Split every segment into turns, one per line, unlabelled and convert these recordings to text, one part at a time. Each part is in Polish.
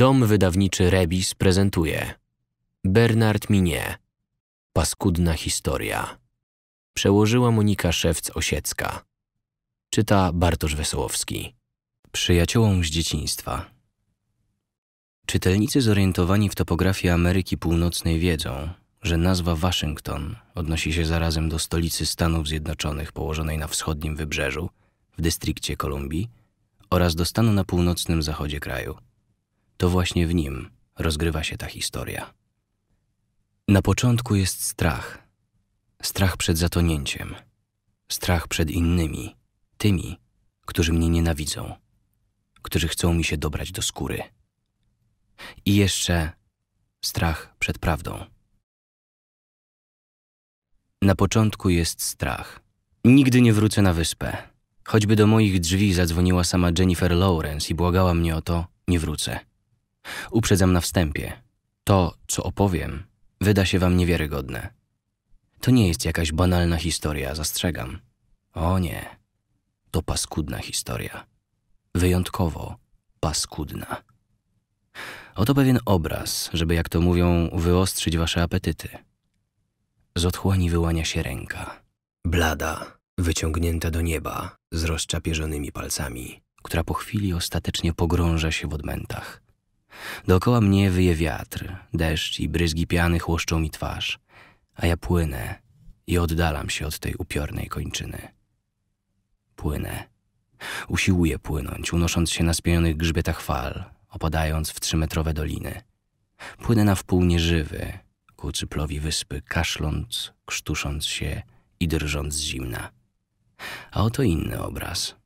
Dom wydawniczy Rebis prezentuje Bernard Minie Paskudna historia Przełożyła Monika Szewc-Osiecka Czyta Bartosz Wesołowski Przyjaciołom z dzieciństwa Czytelnicy zorientowani w topografii Ameryki Północnej wiedzą, że nazwa Waszyngton odnosi się zarazem do stolicy Stanów Zjednoczonych położonej na wschodnim wybrzeżu w dystrikcie Kolumbii oraz do stanu na północnym zachodzie kraju – to właśnie w nim rozgrywa się ta historia. Na początku jest strach. Strach przed zatonięciem. Strach przed innymi, tymi, którzy mnie nienawidzą, którzy chcą mi się dobrać do skóry. I jeszcze strach przed prawdą. Na początku jest strach. Nigdy nie wrócę na wyspę. Choćby do moich drzwi zadzwoniła sama Jennifer Lawrence i błagała mnie o to, nie wrócę. Uprzedzam na wstępie. To, co opowiem, wyda się wam niewiarygodne. To nie jest jakaś banalna historia, zastrzegam. O nie. To paskudna historia. Wyjątkowo paskudna. Oto pewien obraz, żeby, jak to mówią, wyostrzyć wasze apetyty. Z otchłani wyłania się ręka. Blada, wyciągnięta do nieba, z rozczapierzonymi palcami, która po chwili ostatecznie pogrąża się w odmętach. Dookoła mnie wyje wiatr, deszcz i bryzgi piany chłoszczą mi twarz, a ja płynę i oddalam się od tej upiornej kończyny. Płynę. Usiłuję płynąć, unosząc się na spienionych grzbietach fal, opadając w trzymetrowe doliny. Płynę na wpół nieżywy, ku cyplowi wyspy, kaszląc, krztusząc się i drżąc z zimna. A oto inny obraz.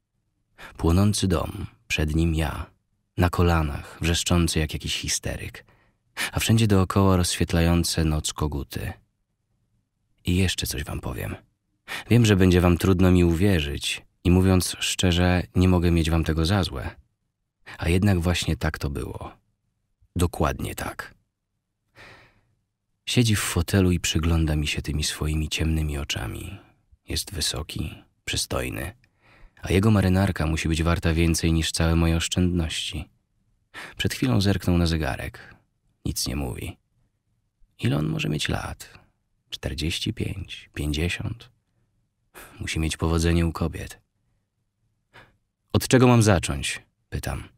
Płonący dom, przed nim ja, na kolanach, wrzeszczący jak jakiś histeryk, a wszędzie dookoła rozświetlające noc koguty. I jeszcze coś wam powiem. Wiem, że będzie wam trudno mi uwierzyć i mówiąc szczerze, nie mogę mieć wam tego za złe. A jednak właśnie tak to było. Dokładnie tak. Siedzi w fotelu i przygląda mi się tymi swoimi ciemnymi oczami. Jest wysoki, przystojny, a jego marynarka musi być warta więcej niż całe moje oszczędności. Przed chwilą zerknął na zegarek. Nic nie mówi. Ile on może mieć lat? 45, 50. Musi mieć powodzenie u kobiet. Od czego mam zacząć? Pytam.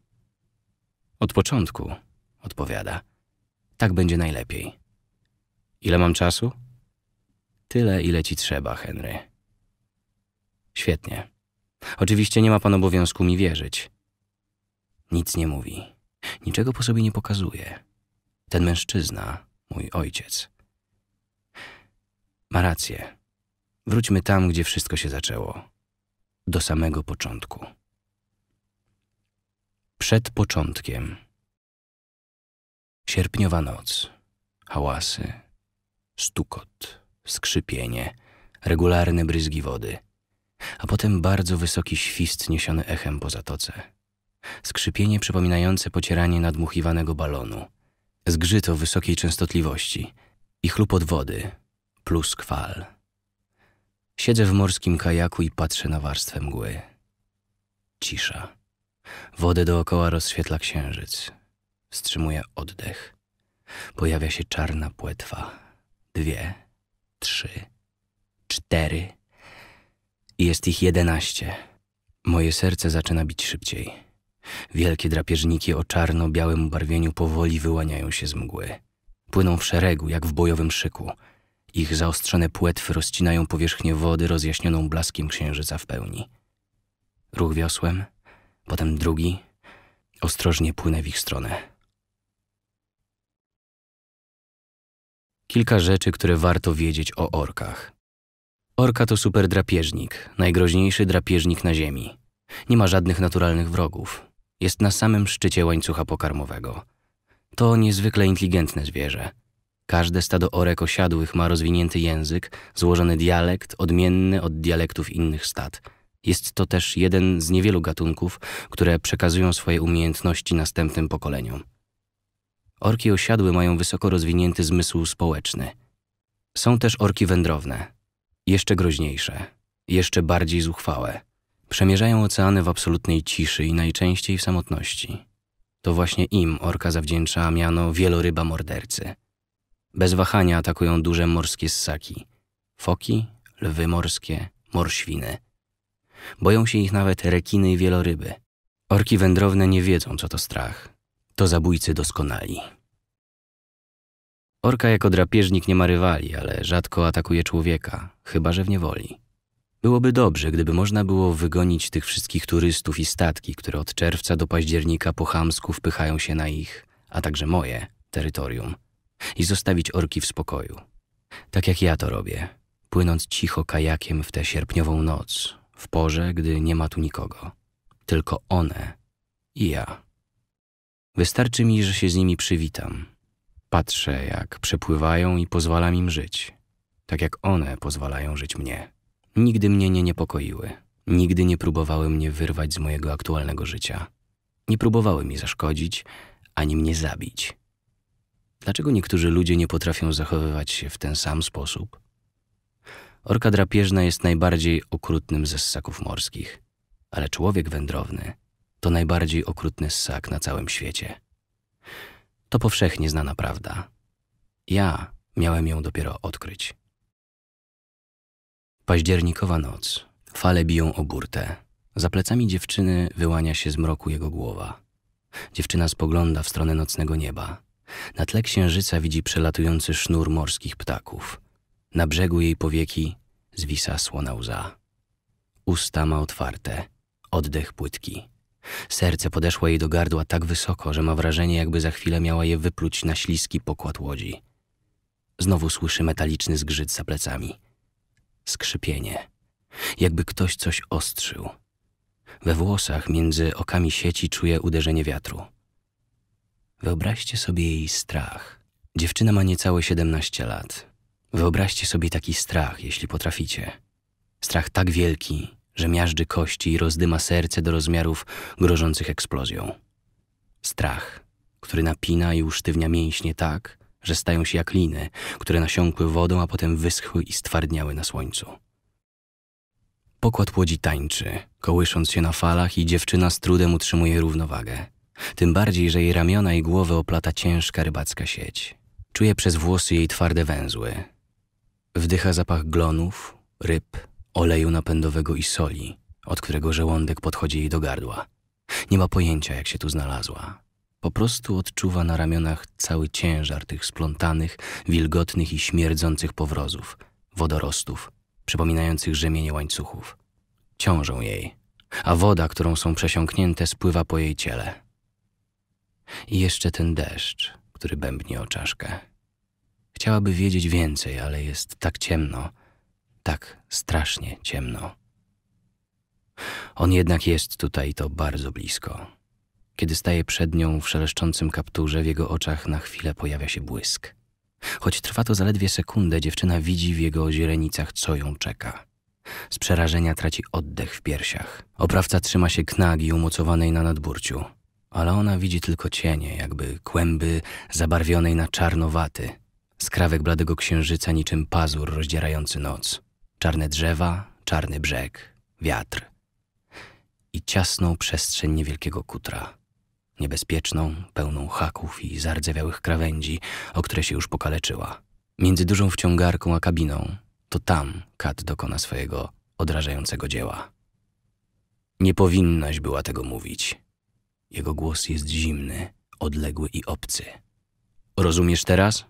Od początku, odpowiada. Tak będzie najlepiej. Ile mam czasu? Tyle, ile ci trzeba, Henry. Świetnie. Oczywiście nie ma pan obowiązku mi wierzyć. Nic nie mówi. Niczego po sobie nie pokazuje. Ten mężczyzna, mój ojciec. Ma rację. Wróćmy tam, gdzie wszystko się zaczęło. Do samego początku. Przed początkiem. Sierpniowa noc. Hałasy, stukot, skrzypienie, regularne bryzgi wody, a potem bardzo wysoki świst niesiony echem po zatoce skrzypienie przypominające pocieranie nadmuchiwanego balonu, zgrzyt o wysokiej częstotliwości i chlupot wody plus kwal. Siedzę w morskim kajaku i patrzę na warstwę mgły. Cisza. Wodę dookoła rozświetla księżyc. Wstrzymuje oddech. Pojawia się czarna płetwa. Dwie, trzy, cztery. I jest ich jedenaście. Moje serce zaczyna bić szybciej. Wielkie drapieżniki o czarno-białym barwieniu powoli wyłaniają się z mgły. Płyną w szeregu, jak w bojowym szyku. Ich zaostrzone płetwy rozcinają powierzchnię wody rozjaśnioną blaskiem księżyca w pełni. Ruch wiosłem, potem drugi. Ostrożnie płynę w ich stronę. Kilka rzeczy, które warto wiedzieć o orkach. Orka to super drapieżnik, najgroźniejszy drapieżnik na Ziemi. Nie ma żadnych naturalnych wrogów jest na samym szczycie łańcucha pokarmowego. To niezwykle inteligentne zwierzę. Każde stado orek osiadłych ma rozwinięty język, złożony dialekt, odmienny od dialektów innych stad. Jest to też jeden z niewielu gatunków, które przekazują swoje umiejętności następnym pokoleniom. Orki osiadły mają wysoko rozwinięty zmysł społeczny. Są też orki wędrowne, jeszcze groźniejsze, jeszcze bardziej zuchwałe. Przemierzają oceany w absolutnej ciszy i najczęściej w samotności. To właśnie im orka zawdzięcza miano wieloryba mordercy. Bez wahania atakują duże morskie ssaki. Foki, lwy morskie, morświny. Boją się ich nawet rekiny i wieloryby. Orki wędrowne nie wiedzą, co to strach. To zabójcy doskonali. Orka jako drapieżnik nie ma rywali, ale rzadko atakuje człowieka, chyba że w niewoli. Byłoby dobrze, gdyby można było wygonić tych wszystkich turystów i statki, które od czerwca do października po chamsku wpychają się na ich, a także moje, terytorium. I zostawić orki w spokoju. Tak jak ja to robię, płynąc cicho kajakiem w tę sierpniową noc, w porze, gdy nie ma tu nikogo. Tylko one i ja. Wystarczy mi, że się z nimi przywitam. Patrzę, jak przepływają i pozwalam im żyć, tak jak one pozwalają żyć mnie. Nigdy mnie nie niepokoiły. Nigdy nie próbowały mnie wyrwać z mojego aktualnego życia. Nie próbowały mi zaszkodzić, ani mnie zabić. Dlaczego niektórzy ludzie nie potrafią zachowywać się w ten sam sposób? Orka drapieżna jest najbardziej okrutnym ze ssaków morskich, ale człowiek wędrowny to najbardziej okrutny ssak na całym świecie. To powszechnie znana prawda. Ja miałem ją dopiero odkryć. Październikowa noc. Fale biją o burtę. Za plecami dziewczyny wyłania się z mroku jego głowa. Dziewczyna spogląda w stronę nocnego nieba. Na tle księżyca widzi przelatujący sznur morskich ptaków. Na brzegu jej powieki zwisa słona łza. Usta ma otwarte, oddech płytki. Serce podeszło jej do gardła tak wysoko, że ma wrażenie, jakby za chwilę miała je wypluć na śliski pokład łodzi. Znowu słyszy metaliczny zgrzyt za plecami skrzypienie, jakby ktoś coś ostrzył. We włosach między okami sieci czuje uderzenie wiatru. Wyobraźcie sobie jej strach. Dziewczyna ma niecałe 17 lat. Wyobraźcie sobie taki strach, jeśli potraficie. Strach tak wielki, że miażdży kości i rozdyma serce do rozmiarów grożących eksplozją. Strach, który napina i usztywnia mięśnie tak, że stają się jak liny, które nasiąkły wodą, a potem wyschły i stwardniały na słońcu. Pokład łodzi tańczy, kołysząc się na falach i dziewczyna z trudem utrzymuje równowagę. Tym bardziej, że jej ramiona i głowę oplata ciężka rybacka sieć. Czuje przez włosy jej twarde węzły. Wdycha zapach glonów, ryb, oleju napędowego i soli, od którego żołądek podchodzi jej do gardła. Nie ma pojęcia, jak się tu znalazła. Po prostu odczuwa na ramionach cały ciężar tych splątanych, wilgotnych i śmierdzących powrozów, wodorostów, przypominających rzemienie łańcuchów. Ciążą jej, a woda, którą są przesiąknięte, spływa po jej ciele. I jeszcze ten deszcz, który bębni o czaszkę. Chciałaby wiedzieć więcej, ale jest tak ciemno, tak strasznie ciemno. On jednak jest tutaj to bardzo blisko. Kiedy staje przed nią w szeleszczącym kapturze, w jego oczach na chwilę pojawia się błysk. Choć trwa to zaledwie sekundę, dziewczyna widzi w jego źrenicach, co ją czeka. Z przerażenia traci oddech w piersiach. Oprawca trzyma się knagi umocowanej na nadburciu, ale ona widzi tylko cienie, jakby kłęby zabarwionej na czarnowaty. Skrawek bladego księżyca niczym pazur rozdzierający noc. Czarne drzewa, czarny brzeg, wiatr i ciasną przestrzeń niewielkiego kutra niebezpieczną, pełną haków i zardzewiałych krawędzi, o które się już pokaleczyła. Między dużą wciągarką a kabiną to tam Kat dokona swojego odrażającego dzieła. Nie powinnaś była tego mówić. Jego głos jest zimny, odległy i obcy. Rozumiesz teraz?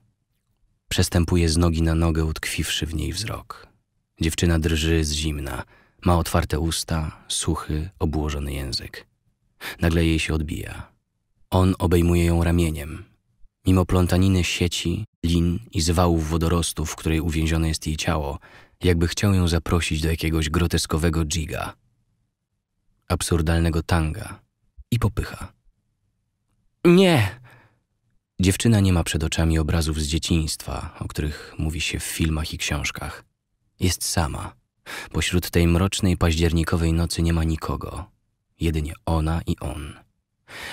Przestępuje z nogi na nogę, utkwiwszy w niej wzrok. Dziewczyna drży z zimna, ma otwarte usta, suchy, obłożony język. Nagle jej się odbija. On obejmuje ją ramieniem. Mimo plątaniny sieci, lin i zwałów wodorostów, w której uwięzione jest jej ciało, jakby chciał ją zaprosić do jakiegoś groteskowego dżiga, absurdalnego tanga i popycha. Nie! Dziewczyna nie ma przed oczami obrazów z dzieciństwa, o których mówi się w filmach i książkach. Jest sama. Pośród tej mrocznej październikowej nocy nie ma nikogo. Jedynie ona i on.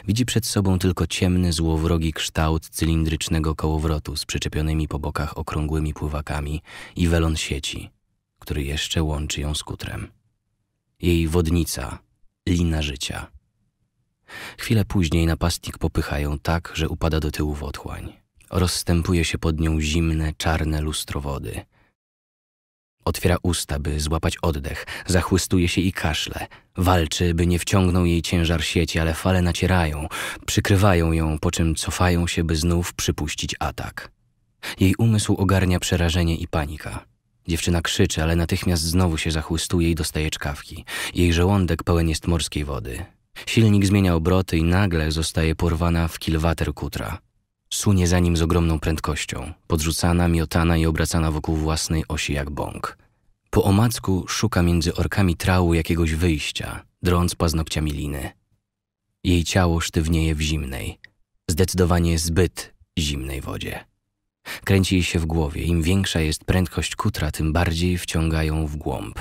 Widzi przed sobą tylko ciemny, złowrogi kształt cylindrycznego kołowrotu z przyczepionymi po bokach okrągłymi pływakami i welon sieci, który jeszcze łączy ją z kutrem. Jej wodnica, lina życia. Chwilę później napastnik popychają tak, że upada do tyłu w otchłań. Rozstępuje się pod nią zimne, czarne lustro wody. Otwiera usta, by złapać oddech, zachłystuje się i kaszle – Walczy, by nie wciągnął jej ciężar sieci, ale fale nacierają, przykrywają ją, po czym cofają się, by znów przypuścić atak. Jej umysł ogarnia przerażenie i panika. Dziewczyna krzyczy, ale natychmiast znowu się zachłystuje i dostaje czkawki. Jej żołądek pełen jest morskiej wody. Silnik zmienia obroty i nagle zostaje porwana w kilwater kutra. Sunie za nim z ogromną prędkością, podrzucana, miotana i obracana wokół własnej osi jak bąk. Po omacku szuka między orkami trału jakiegoś wyjścia, drąc paznokciami liny. Jej ciało sztywnieje w zimnej, zdecydowanie zbyt zimnej wodzie. Kręci jej się w głowie, im większa jest prędkość kutra, tym bardziej wciąga ją w głąb.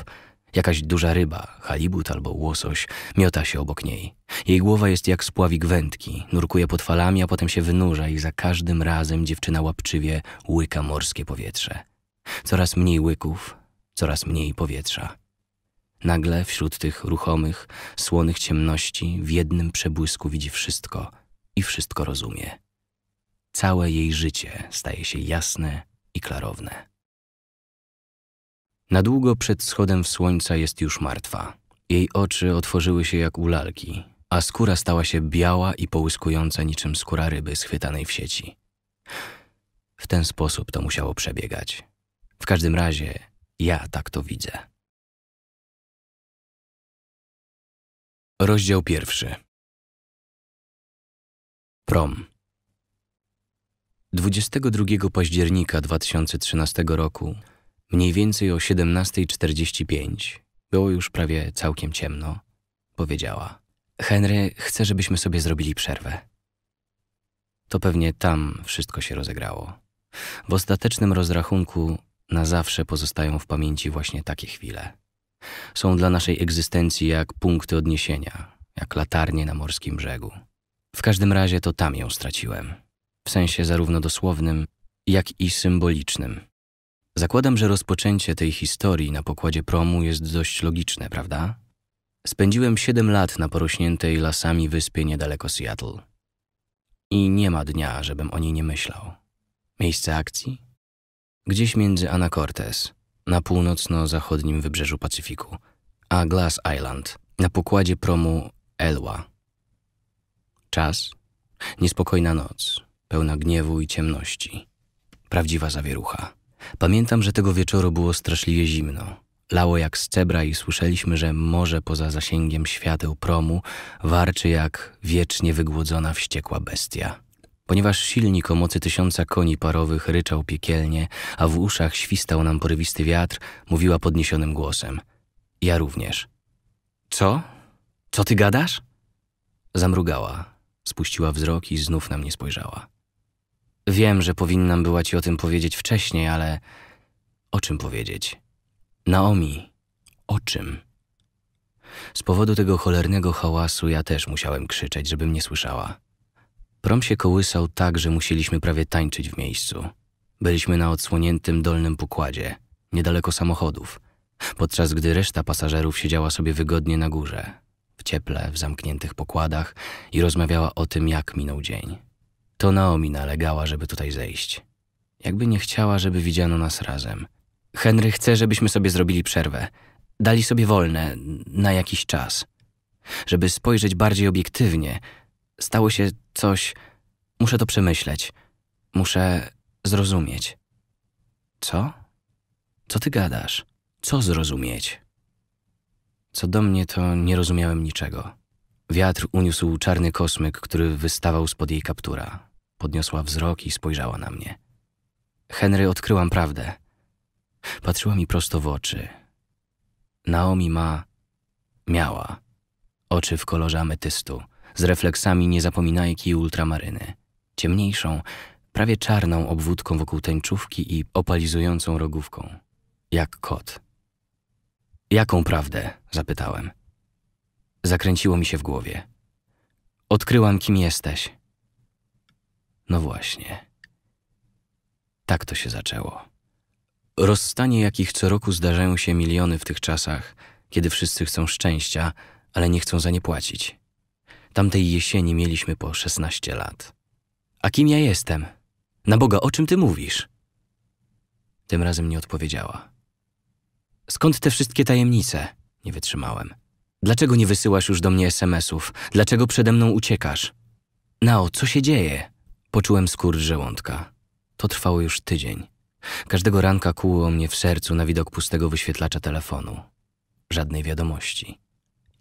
Jakaś duża ryba, halibut albo łosoś, miota się obok niej. Jej głowa jest jak spławik wędki, nurkuje pod falami, a potem się wynurza i za każdym razem dziewczyna łapczywie łyka morskie powietrze. Coraz mniej łyków, coraz mniej powietrza. Nagle wśród tych ruchomych, słonych ciemności w jednym przebłysku widzi wszystko i wszystko rozumie. Całe jej życie staje się jasne i klarowne. Na długo przed schodem słońca jest już martwa. Jej oczy otworzyły się jak u lalki, a skóra stała się biała i połyskująca niczym skóra ryby schwytanej w sieci. W ten sposób to musiało przebiegać. W każdym razie ja tak to widzę. Rozdział pierwszy. Prom. 22 października 2013 roku, mniej więcej o 17.45, było już prawie całkiem ciemno, powiedziała. Henry chcę, żebyśmy sobie zrobili przerwę. To pewnie tam wszystko się rozegrało. W ostatecznym rozrachunku na zawsze pozostają w pamięci właśnie takie chwile. Są dla naszej egzystencji jak punkty odniesienia, jak latarnie na morskim brzegu. W każdym razie to tam ją straciłem. W sensie zarówno dosłownym, jak i symbolicznym. Zakładam, że rozpoczęcie tej historii na pokładzie promu jest dość logiczne, prawda? Spędziłem 7 lat na porośniętej lasami wyspie niedaleko Seattle. I nie ma dnia, żebym o niej nie myślał. Miejsce akcji? gdzieś między Anacortes, na północno-zachodnim wybrzeżu Pacyfiku, a Glass Island, na pokładzie promu Elła. Czas? Niespokojna noc, pełna gniewu i ciemności. Prawdziwa zawierucha. Pamiętam, że tego wieczoru było straszliwie zimno. Lało jak z cebra i słyszeliśmy, że morze poza zasięgiem świateł promu warczy jak wiecznie wygłodzona wściekła bestia. Ponieważ silnik o mocy tysiąca koni parowych ryczał piekielnie, a w uszach świstał nam porywisty wiatr, mówiła podniesionym głosem. Ja również. Co? Co ty gadasz? Zamrugała, spuściła wzrok i znów na mnie spojrzała. Wiem, że powinnam była ci o tym powiedzieć wcześniej, ale o czym powiedzieć? Naomi, o czym? Z powodu tego cholernego hałasu ja też musiałem krzyczeć, żeby mnie słyszała. Prom się kołysał tak, że musieliśmy prawie tańczyć w miejscu. Byliśmy na odsłoniętym dolnym pokładzie, niedaleko samochodów, podczas gdy reszta pasażerów siedziała sobie wygodnie na górze, w cieple, w zamkniętych pokładach i rozmawiała o tym, jak minął dzień. To Naomi nalegała, żeby tutaj zejść. Jakby nie chciała, żeby widziano nas razem. Henry chce, żebyśmy sobie zrobili przerwę. Dali sobie wolne, na jakiś czas. Żeby spojrzeć bardziej obiektywnie – Stało się coś. Muszę to przemyśleć. Muszę zrozumieć. Co? Co ty gadasz? Co zrozumieć? Co do mnie, to nie rozumiałem niczego. Wiatr uniósł czarny kosmyk, który wystawał spod jej kaptura. Podniosła wzrok i spojrzała na mnie. Henry, odkryłam prawdę. Patrzyła mi prosto w oczy. Naomi ma. miała. Oczy w kolorze ametystu, z refleksami niezapominajki ultramaryny, ciemniejszą, prawie czarną obwódką wokół tęczówki i opalizującą rogówką, jak kot. Jaką prawdę? zapytałem. Zakręciło mi się w głowie. Odkryłam, kim jesteś. No właśnie. Tak to się zaczęło. Rozstanie, jakich co roku zdarzają się miliony w tych czasach, kiedy wszyscy chcą szczęścia, ale nie chcą za nie płacić. Tamtej jesieni mieliśmy po 16 lat. A kim ja jestem? Na Boga, o czym ty mówisz? Tym razem nie odpowiedziała. Skąd te wszystkie tajemnice? Nie wytrzymałem. Dlaczego nie wysyłasz już do mnie SMS-ów? Dlaczego przede mną uciekasz? Nao, co się dzieje? Poczułem skór żołądka. To trwało już tydzień. Każdego ranka kłuło mnie w sercu na widok pustego wyświetlacza telefonu. Żadnej wiadomości.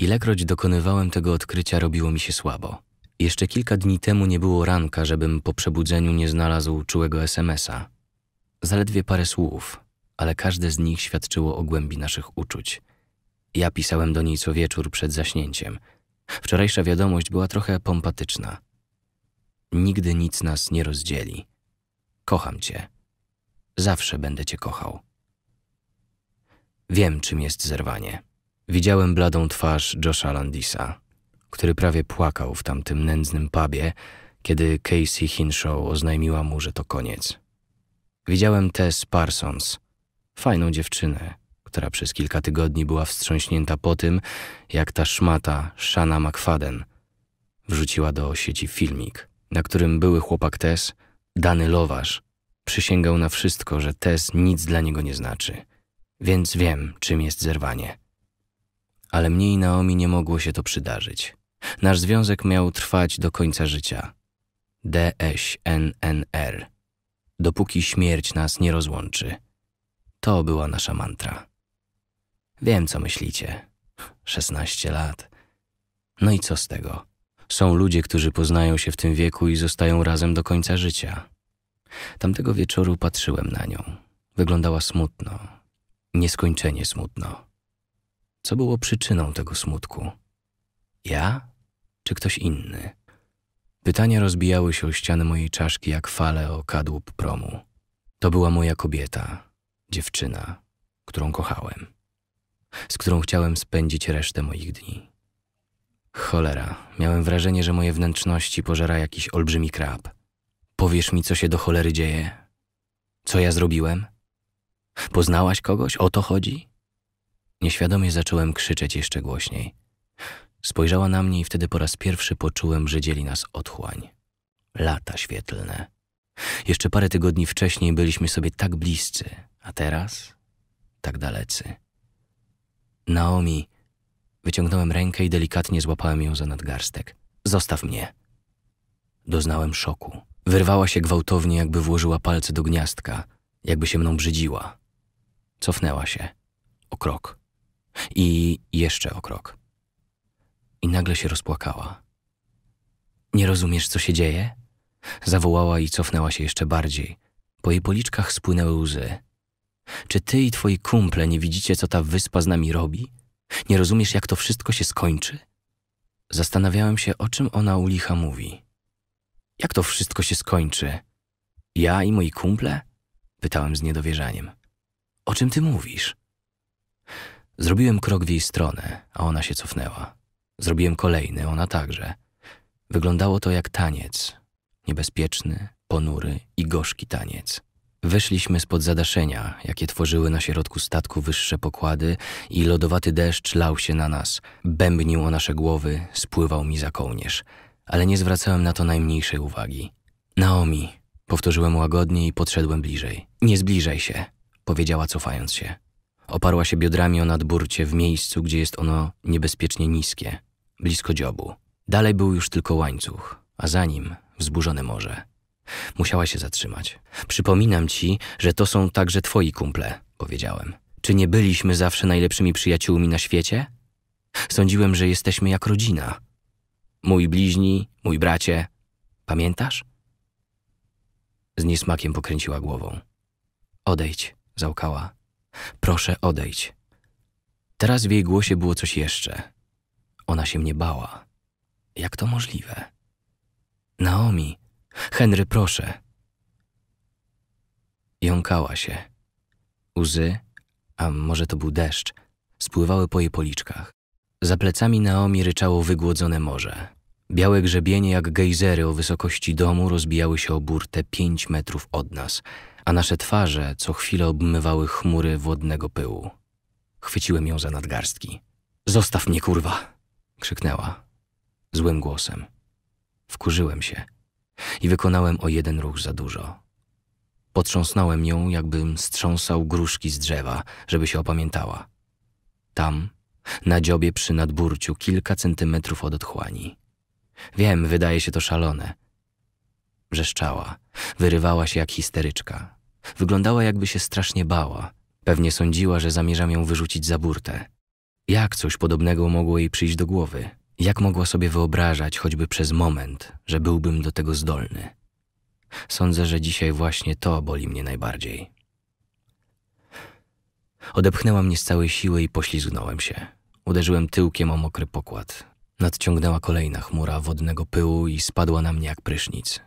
Ilekroć dokonywałem tego odkrycia, robiło mi się słabo. Jeszcze kilka dni temu nie było ranka, żebym po przebudzeniu nie znalazł czułego SMS-a. Zaledwie parę słów, ale każde z nich świadczyło o głębi naszych uczuć. Ja pisałem do niej co wieczór przed zaśnięciem. Wczorajsza wiadomość była trochę pompatyczna. Nigdy nic nas nie rozdzieli. Kocham cię. Zawsze będę cię kochał. Wiem, czym jest zerwanie. Widziałem bladą twarz Josha Landisa, który prawie płakał w tamtym nędznym pubie, kiedy Casey Hinshaw oznajmiła mu, że to koniec. Widziałem Tess Parsons, fajną dziewczynę, która przez kilka tygodni była wstrząśnięta po tym, jak ta szmata Shana McFadden wrzuciła do sieci filmik, na którym były chłopak Tess, dany lowarz, przysięgał na wszystko, że Tess nic dla niego nie znaczy. Więc wiem, czym jest zerwanie ale mnie i Naomi nie mogło się to przydarzyć. Nasz związek miał trwać do końca życia. DSNNR. Dopóki śmierć nas nie rozłączy. To była nasza mantra. Wiem, co myślicie. 16 lat. No i co z tego? Są ludzie, którzy poznają się w tym wieku i zostają razem do końca życia. Tamtego wieczoru patrzyłem na nią. Wyglądała smutno, nieskończenie smutno. Co było przyczyną tego smutku? Ja czy ktoś inny? Pytania rozbijały się o ściany mojej czaszki jak fale o kadłub promu. To była moja kobieta, dziewczyna, którą kochałem, z którą chciałem spędzić resztę moich dni. Cholera, miałem wrażenie, że moje wnętrzności pożera jakiś olbrzymi krab. Powiesz mi, co się do cholery dzieje? Co ja zrobiłem? Poznałaś kogoś? O to chodzi? Nieświadomie zacząłem krzyczeć jeszcze głośniej. Spojrzała na mnie i wtedy po raz pierwszy poczułem, że dzieli nas otchłań. Lata świetlne. Jeszcze parę tygodni wcześniej byliśmy sobie tak bliscy, a teraz tak dalecy. Naomi, wyciągnąłem rękę i delikatnie złapałem ją za nadgarstek. Zostaw mnie. Doznałem szoku. Wyrwała się gwałtownie, jakby włożyła palce do gniazdka, jakby się mną brzydziła. Cofnęła się. O krok i jeszcze o krok. I nagle się rozpłakała. Nie rozumiesz, co się dzieje? Zawołała i cofnęła się jeszcze bardziej. Po jej policzkach spłynęły łzy. Czy ty i twoi kumple nie widzicie, co ta wyspa z nami robi? Nie rozumiesz, jak to wszystko się skończy? Zastanawiałem się, o czym ona u licha mówi. Jak to wszystko się skończy? Ja i moi kumple? Pytałem z niedowierzaniem. O czym ty mówisz? Zrobiłem krok w jej stronę, a ona się cofnęła. Zrobiłem kolejny, ona także. Wyglądało to jak taniec. Niebezpieczny, ponury i gorzki taniec. Wyszliśmy spod zadaszenia, jakie tworzyły na środku statku wyższe pokłady i lodowaty deszcz lał się na nas. Bębnił o nasze głowy, spływał mi za kołnierz. Ale nie zwracałem na to najmniejszej uwagi. Naomi, powtórzyłem łagodnie i podszedłem bliżej. Nie zbliżaj się, powiedziała cofając się. Oparła się biodrami o nadburcie w miejscu, gdzie jest ono niebezpiecznie niskie, blisko dziobu. Dalej był już tylko łańcuch, a za nim wzburzone morze. Musiała się zatrzymać. Przypominam ci, że to są także twoi kumple, powiedziałem. Czy nie byliśmy zawsze najlepszymi przyjaciółmi na świecie? Sądziłem, że jesteśmy jak rodzina. Mój bliźni, mój bracie. Pamiętasz? Z niesmakiem pokręciła głową. Odejdź, załkała. Proszę odejść. Teraz w jej głosie było coś jeszcze. Ona się mnie bała. Jak to możliwe? Naomi, Henry, proszę. Jąkała się. Łzy, a może to był deszcz, spływały po jej policzkach. Za plecami Naomi ryczało wygłodzone morze. Białe grzebienie jak gejzery o wysokości domu rozbijały się o burtę pięć metrów od nas – a nasze twarze co chwilę obmywały chmury wodnego pyłu. Chwyciłem ją za nadgarstki. Zostaw mnie, kurwa! krzyknęła złym głosem. Wkurzyłem się i wykonałem o jeden ruch za dużo. Potrząsnąłem nią, jakbym strząsał gruszki z drzewa, żeby się opamiętała. Tam, na dziobie przy nadburciu, kilka centymetrów od otchłani. Wiem, wydaje się to szalone – Wrzeszczała, wyrywała się jak histeryczka. Wyglądała jakby się strasznie bała. Pewnie sądziła, że zamierzam ją wyrzucić za burtę. Jak coś podobnego mogło jej przyjść do głowy? Jak mogła sobie wyobrażać, choćby przez moment, że byłbym do tego zdolny? Sądzę, że dzisiaj właśnie to boli mnie najbardziej. Odepchnęła mnie z całej siły i poślizgnąłem się. Uderzyłem tyłkiem o mokry pokład. Nadciągnęła kolejna chmura wodnego pyłu i spadła na mnie jak prysznic.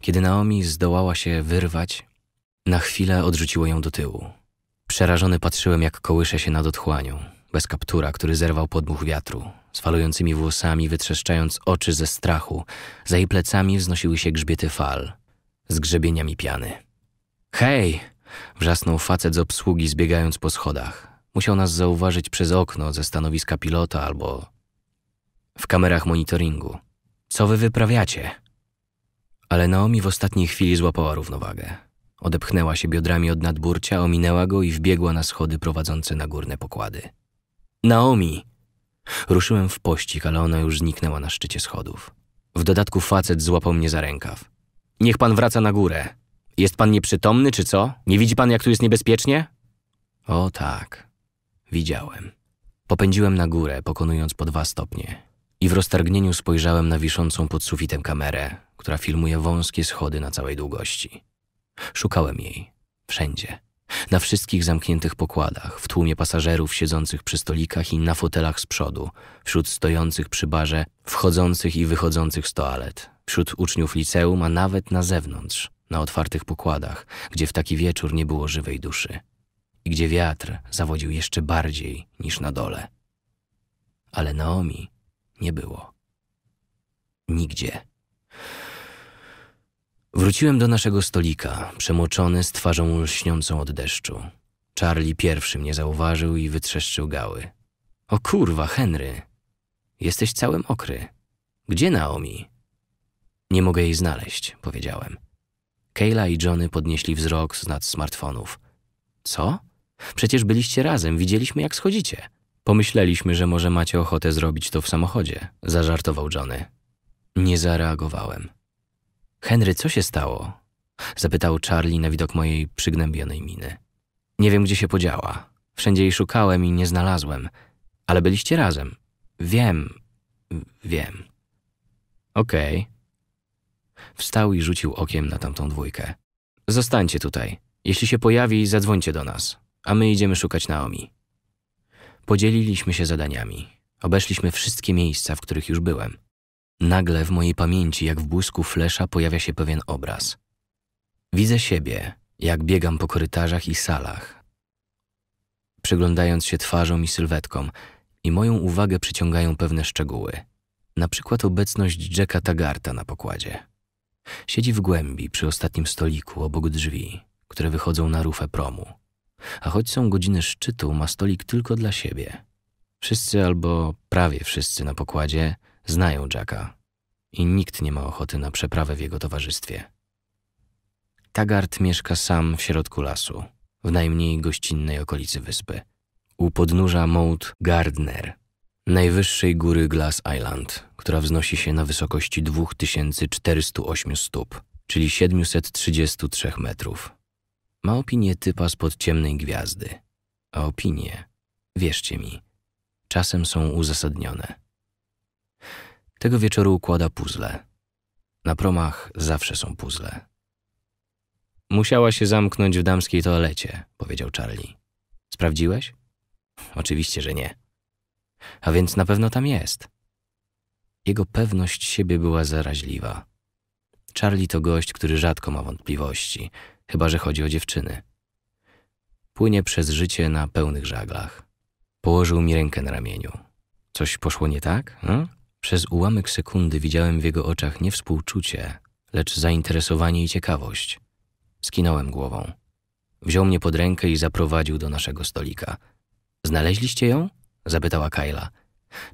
Kiedy Naomi zdołała się wyrwać, na chwilę odrzuciło ją do tyłu. Przerażony patrzyłem, jak kołysze się nad otchłanią, bez kaptura, który zerwał podmuch wiatru, z falującymi włosami, wytrzeszczając oczy ze strachu. Za jej plecami wznosiły się grzbiety fal, z grzebieniami piany. Hej! Wrzasnął facet z obsługi, zbiegając po schodach. Musiał nas zauważyć przez okno ze stanowiska pilota albo w kamerach monitoringu. Co wy wyprawiacie? Ale Naomi w ostatniej chwili złapała równowagę. Odepchnęła się biodrami od nadburcia, ominęła go i wbiegła na schody prowadzące na górne pokłady. Naomi! Ruszyłem w pościg, ale ona już zniknęła na szczycie schodów. W dodatku facet złapał mnie za rękaw. Niech pan wraca na górę. Jest pan nieprzytomny, czy co? Nie widzi pan, jak tu jest niebezpiecznie? O tak. Widziałem. Popędziłem na górę, pokonując po dwa stopnie i w roztargnieniu spojrzałem na wiszącą pod sufitem kamerę, która filmuje wąskie schody na całej długości. Szukałem jej. Wszędzie. Na wszystkich zamkniętych pokładach, w tłumie pasażerów siedzących przy stolikach i na fotelach z przodu, wśród stojących przy barze, wchodzących i wychodzących z toalet, wśród uczniów liceum, a nawet na zewnątrz, na otwartych pokładach, gdzie w taki wieczór nie było żywej duszy i gdzie wiatr zawodził jeszcze bardziej niż na dole. Ale Naomi nie było. Nigdzie. Wróciłem do naszego stolika, przemoczony z twarzą lśniącą od deszczu. Charlie pierwszy mnie zauważył i wytrzeszczył gały. O kurwa, Henry! Jesteś całym okry. Gdzie Naomi? Nie mogę jej znaleźć, powiedziałem. Kayla i Johnny podnieśli wzrok z nad smartfonów. Co? Przecież byliście razem, widzieliśmy jak schodzicie. Pomyśleliśmy, że może macie ochotę zrobić to w samochodzie, zażartował Johnny. Nie zareagowałem. Henry, co się stało? Zapytał Charlie na widok mojej przygnębionej miny. Nie wiem, gdzie się podziała. Wszędzie jej szukałem i nie znalazłem. Ale byliście razem. Wiem, wiem. Okej. Okay. Wstał i rzucił okiem na tamtą dwójkę. Zostańcie tutaj. Jeśli się pojawi, zadzwońcie do nas, a my idziemy szukać Naomi. Podzieliliśmy się zadaniami. Obeszliśmy wszystkie miejsca, w których już byłem. Nagle w mojej pamięci, jak w błysku flesza, pojawia się pewien obraz. Widzę siebie, jak biegam po korytarzach i salach, przyglądając się twarzą i sylwetkom, i moją uwagę przyciągają pewne szczegóły. Na przykład obecność Jacka Tagarta na pokładzie. Siedzi w głębi przy ostatnim stoliku obok drzwi, które wychodzą na rufę promu. A choć są godziny szczytu, ma stolik tylko dla siebie. Wszyscy albo prawie wszyscy na pokładzie znają Jacka i nikt nie ma ochoty na przeprawę w jego towarzystwie. Tagart mieszka sam w środku lasu, w najmniej gościnnej okolicy wyspy, u podnóża Mount Gardner, najwyższej góry Glass Island, która wznosi się na wysokości 2408 stóp, czyli 733 metrów ma opinię typa spod ciemnej gwiazdy. A opinie, wierzcie mi, czasem są uzasadnione. Tego wieczoru układa puzzle. Na promach zawsze są puzzle. Musiała się zamknąć w damskiej toalecie, powiedział Charlie. Sprawdziłeś? Oczywiście, że nie. A więc na pewno tam jest. Jego pewność siebie była zaraźliwa. Charlie to gość, który rzadko ma wątpliwości, chyba że chodzi o dziewczyny. Płynie przez życie na pełnych żaglach. Położył mi rękę na ramieniu. Coś poszło nie tak? Hmm? Przez ułamek sekundy widziałem w jego oczach nie współczucie, lecz zainteresowanie i ciekawość. Skinąłem głową. Wziął mnie pod rękę i zaprowadził do naszego stolika. Znaleźliście ją? zapytała Kyla.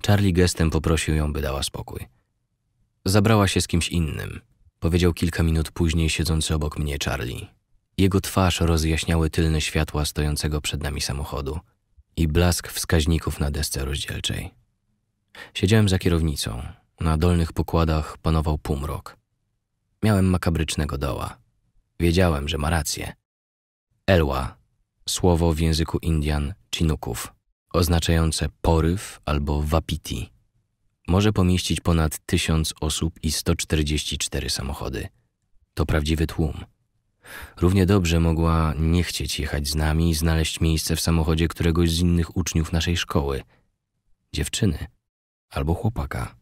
Charlie gestem poprosił ją, by dała spokój. Zabrała się z kimś innym, powiedział kilka minut później siedzący obok mnie Charlie. Jego twarz rozjaśniały tylne światła stojącego przed nami samochodu i blask wskaźników na desce rozdzielczej. Siedziałem za kierownicą. Na dolnych pokładach panował półmrok. Miałem makabrycznego doła. Wiedziałem, że ma rację. Elła, słowo w języku Indian, Chinuków, oznaczające poryw albo wapiti, może pomieścić ponad tysiąc osób i 144 samochody. To prawdziwy tłum. Równie dobrze mogła nie chcieć jechać z nami i znaleźć miejsce w samochodzie któregoś z innych uczniów naszej szkoły. Dziewczyny albo chłopaka.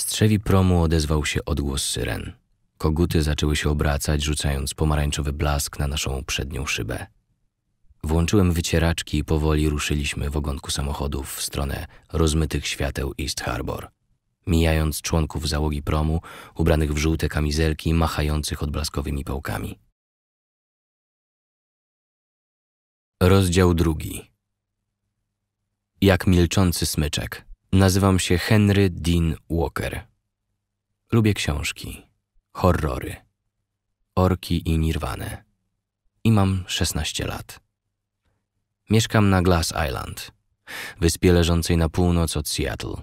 Z trzewi promu odezwał się odgłos syren. Koguty zaczęły się obracać, rzucając pomarańczowy blask na naszą przednią szybę. Włączyłem wycieraczki i powoli ruszyliśmy w ogonku samochodów w stronę rozmytych świateł East Harbor. Mijając członków załogi promu, ubranych w żółte kamizelki, machających odblaskowymi pałkami. Rozdział drugi. Jak milczący smyczek. Nazywam się Henry Dean Walker. Lubię książki, horrory, orki i nirwane. I mam 16 lat. Mieszkam na Glass Island, wyspie leżącej na północ od Seattle,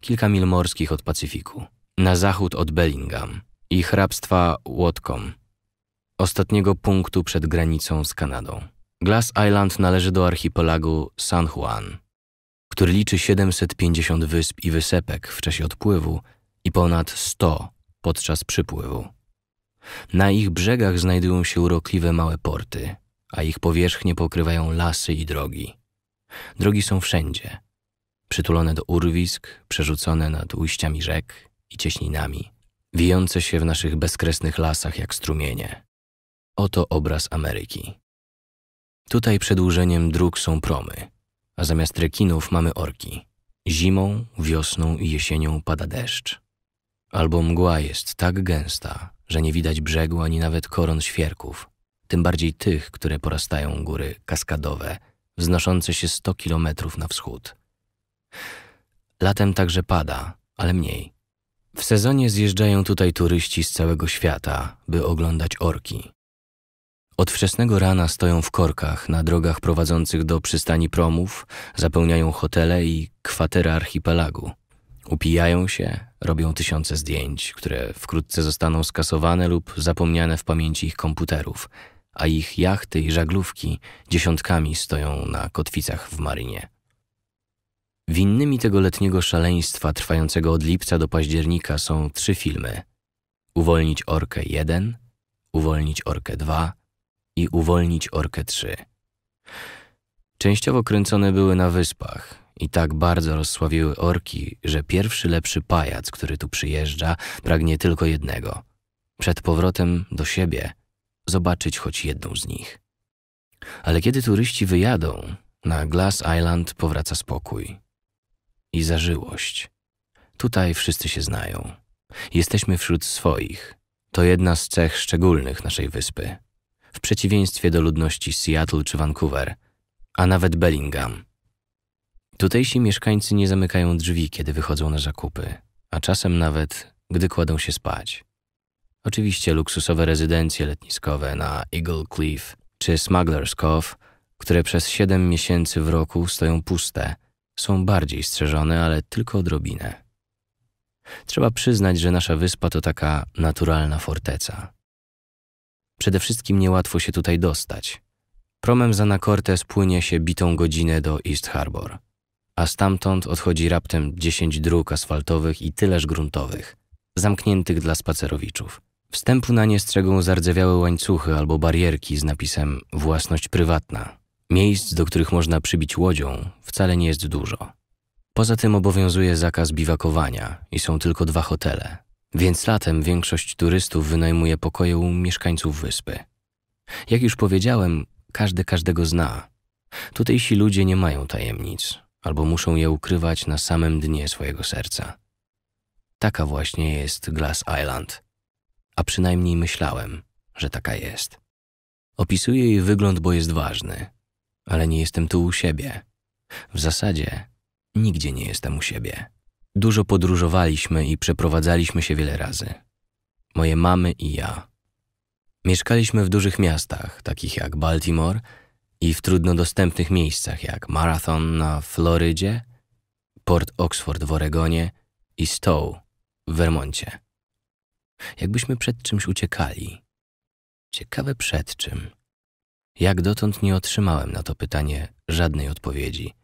kilka mil morskich od Pacyfiku, na zachód od Bellingham i hrabstwa Łotkom, ostatniego punktu przed granicą z Kanadą. Glass Island należy do archipelagu San Juan, który liczy 750 wysp i wysepek w czasie odpływu i ponad 100 podczas przypływu. Na ich brzegach znajdują się urokliwe małe porty, a ich powierzchnie pokrywają lasy i drogi. Drogi są wszędzie, przytulone do urwisk, przerzucone nad ujściami rzek i cieśninami, wijące się w naszych bezkresnych lasach jak strumienie. Oto obraz Ameryki. Tutaj przedłużeniem dróg są promy, a zamiast rekinów mamy orki. Zimą, wiosną i jesienią pada deszcz. Albo mgła jest tak gęsta, że nie widać brzegu ani nawet koron świerków, tym bardziej tych, które porastają góry kaskadowe, wznoszące się 100 kilometrów na wschód. Latem także pada, ale mniej. W sezonie zjeżdżają tutaj turyści z całego świata, by oglądać orki. Od wczesnego rana stoją w korkach na drogach prowadzących do przystani promów, zapełniają hotele i kwatery archipelagu. Upijają się, robią tysiące zdjęć, które wkrótce zostaną skasowane lub zapomniane w pamięci ich komputerów, a ich jachty i żaglówki dziesiątkami stoją na kotwicach w marynie. Winnymi tego letniego szaleństwa trwającego od lipca do października są trzy filmy. Uwolnić Orkę 1, Uwolnić Orkę 2 i uwolnić Orkę 3. Częściowo kręcone były na wyspach i tak bardzo rozsławiły orki, że pierwszy lepszy pajac, który tu przyjeżdża, pragnie tylko jednego. Przed powrotem do siebie zobaczyć choć jedną z nich. Ale kiedy turyści wyjadą, na Glass Island powraca spokój i zażyłość. Tutaj wszyscy się znają. Jesteśmy wśród swoich. To jedna z cech szczególnych naszej wyspy w przeciwieństwie do ludności Seattle czy Vancouver, a nawet Bellingham. Tutejsi mieszkańcy nie zamykają drzwi, kiedy wychodzą na zakupy, a czasem nawet, gdy kładą się spać. Oczywiście luksusowe rezydencje letniskowe na Eagle Cliff czy Smuggler's Cove, które przez 7 miesięcy w roku stoją puste, są bardziej strzeżone, ale tylko odrobinę. Trzeba przyznać, że nasza wyspa to taka naturalna forteca. Przede wszystkim niełatwo się tutaj dostać. Promem za Nakorte spłynie się bitą godzinę do East Harbor, a stamtąd odchodzi raptem 10 dróg asfaltowych i tyleż gruntowych, zamkniętych dla spacerowiczów. Wstępu na nie strzegą zardzewiałe łańcuchy albo barierki z napisem własność prywatna. Miejsc, do których można przybić łodzią, wcale nie jest dużo. Poza tym obowiązuje zakaz biwakowania i są tylko dwa hotele, więc latem większość turystów wynajmuje pokoje u mieszkańców wyspy. Jak już powiedziałem, każdy każdego zna. Tutejsi ludzie nie mają tajemnic, albo muszą je ukrywać na samym dnie swojego serca. Taka właśnie jest Glass Island. A przynajmniej myślałem, że taka jest. Opisuję jej wygląd, bo jest ważny, ale nie jestem tu u siebie. W zasadzie nigdzie nie jestem u siebie. Dużo podróżowaliśmy i przeprowadzaliśmy się wiele razy. Moje mamy i ja. Mieszkaliśmy w dużych miastach, takich jak Baltimore, i w trudno dostępnych miejscach, jak Marathon na Florydzie, Port Oxford w Oregonie i Stowe w Vermoncie. Jakbyśmy przed czymś uciekali. Ciekawe przed czym. Jak dotąd nie otrzymałem na to pytanie żadnej odpowiedzi,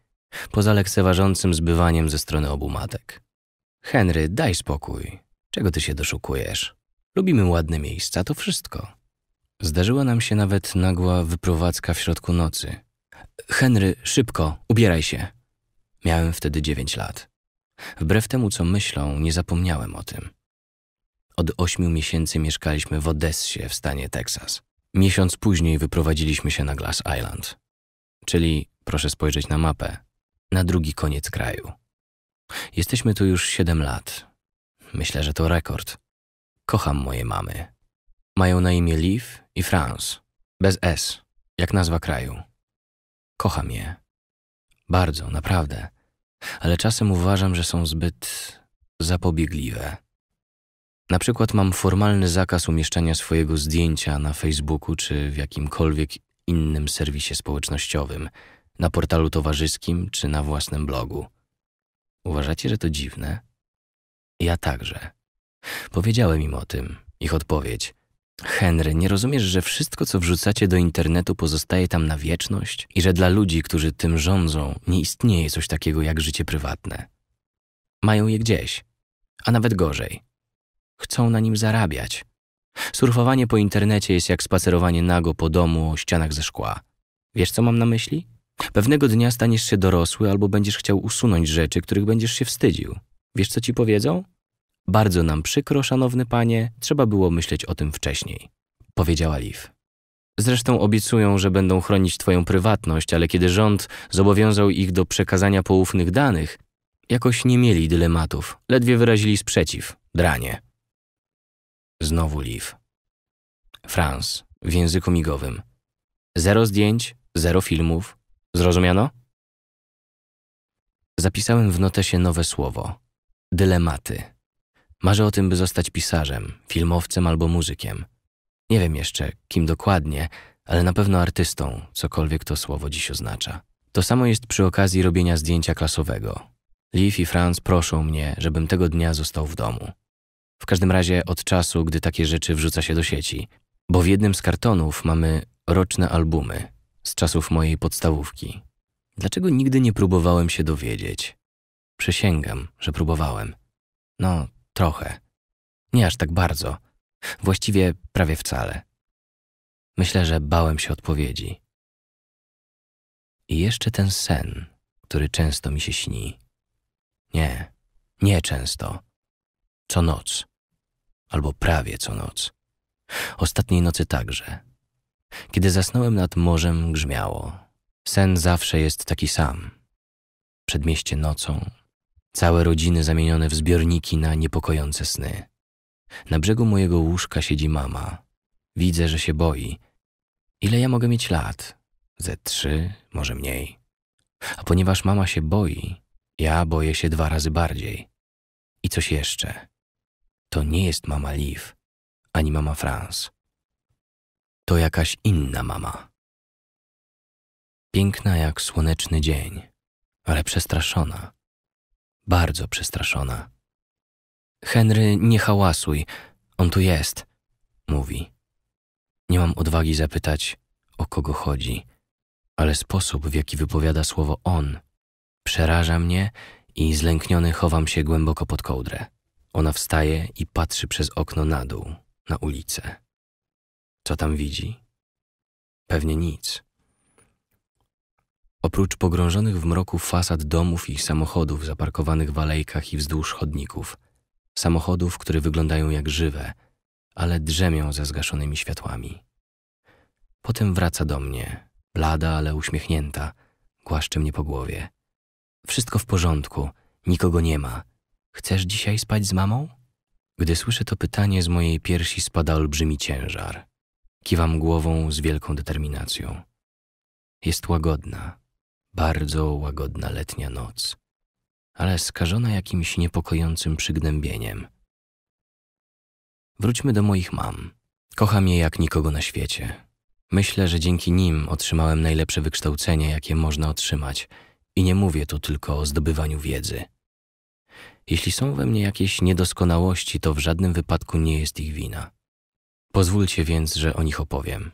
poza lekceważącym zbywaniem ze strony obu matek. Henry, daj spokój. Czego ty się doszukujesz? Lubimy ładne miejsca, to wszystko. Zdarzyła nam się nawet nagła wyprowadzka w środku nocy. Henry, szybko, ubieraj się. Miałem wtedy dziewięć lat. Wbrew temu, co myślą, nie zapomniałem o tym. Od ośmiu miesięcy mieszkaliśmy w Odessie w stanie Teksas. Miesiąc później wyprowadziliśmy się na Glass Island. Czyli, proszę spojrzeć na mapę, na drugi koniec kraju. Jesteśmy tu już 7 lat. Myślę, że to rekord. Kocham moje mamy. Mają na imię Liv i France. Bez S, jak nazwa kraju. Kocham je. Bardzo, naprawdę. Ale czasem uważam, że są zbyt zapobiegliwe. Na przykład mam formalny zakaz umieszczania swojego zdjęcia na Facebooku czy w jakimkolwiek innym serwisie społecznościowym, na portalu towarzyskim czy na własnym blogu. Uważacie, że to dziwne? Ja także. Powiedziałem im o tym. Ich odpowiedź. Henry, nie rozumiesz, że wszystko, co wrzucacie do internetu, pozostaje tam na wieczność i że dla ludzi, którzy tym rządzą, nie istnieje coś takiego jak życie prywatne. Mają je gdzieś, a nawet gorzej. Chcą na nim zarabiać. Surfowanie po internecie jest jak spacerowanie nago po domu o ścianach ze szkła. Wiesz, co mam na myśli? Pewnego dnia staniesz się dorosły albo będziesz chciał usunąć rzeczy, których będziesz się wstydził. Wiesz, co ci powiedzą? Bardzo nam przykro, szanowny panie, trzeba było myśleć o tym wcześniej, powiedziała Liv. Zresztą obiecują, że będą chronić twoją prywatność, ale kiedy rząd zobowiązał ich do przekazania poufnych danych, jakoś nie mieli dylematów, ledwie wyrazili sprzeciw, dranie. Znowu Liv. Franz, w języku migowym. Zero zdjęć, zero filmów, Zrozumiano? Zapisałem w notesie nowe słowo. Dylematy. Marzę o tym, by zostać pisarzem, filmowcem albo muzykiem. Nie wiem jeszcze, kim dokładnie, ale na pewno artystą, cokolwiek to słowo dziś oznacza. To samo jest przy okazji robienia zdjęcia klasowego. Leaf i Franz proszą mnie, żebym tego dnia został w domu. W każdym razie od czasu, gdy takie rzeczy wrzuca się do sieci, bo w jednym z kartonów mamy roczne albumy, z czasów mojej podstawówki. Dlaczego nigdy nie próbowałem się dowiedzieć? Przysięgam, że próbowałem. No, trochę. Nie aż tak bardzo. Właściwie prawie wcale. Myślę, że bałem się odpowiedzi. I jeszcze ten sen, który często mi się śni. Nie, nie często. Co noc. Albo prawie co noc. Ostatniej nocy także. Kiedy zasnąłem nad morzem, grzmiało. Sen zawsze jest taki sam. Przedmieście nocą, całe rodziny zamienione w zbiorniki na niepokojące sny. Na brzegu mojego łóżka siedzi mama. Widzę, że się boi. Ile ja mogę mieć lat? Ze trzy, może mniej. A ponieważ mama się boi, ja boję się dwa razy bardziej. I coś jeszcze. To nie jest mama Liv, ani mama France to jakaś inna mama. Piękna jak słoneczny dzień, ale przestraszona. Bardzo przestraszona. Henry, nie hałasuj, on tu jest, mówi. Nie mam odwagi zapytać, o kogo chodzi, ale sposób, w jaki wypowiada słowo on, przeraża mnie i zlękniony chowam się głęboko pod kołdrę. Ona wstaje i patrzy przez okno na dół, na ulicę. Co tam widzi? Pewnie nic. Oprócz pogrążonych w mroku fasad domów i samochodów zaparkowanych w alejkach i wzdłuż chodników, samochodów, które wyglądają jak żywe, ale drzemią ze zgaszonymi światłami. Potem wraca do mnie, blada, ale uśmiechnięta, głaszcze mnie po głowie. Wszystko w porządku, nikogo nie ma. Chcesz dzisiaj spać z mamą? Gdy słyszę to pytanie, z mojej piersi spada olbrzymi ciężar. Kiwam głową z wielką determinacją. Jest łagodna, bardzo łagodna letnia noc, ale skażona jakimś niepokojącym przygnębieniem. Wróćmy do moich mam. Kocham je jak nikogo na świecie. Myślę, że dzięki nim otrzymałem najlepsze wykształcenie, jakie można otrzymać, i nie mówię tu tylko o zdobywaniu wiedzy. Jeśli są we mnie jakieś niedoskonałości, to w żadnym wypadku nie jest ich wina. Pozwólcie więc, że o nich opowiem.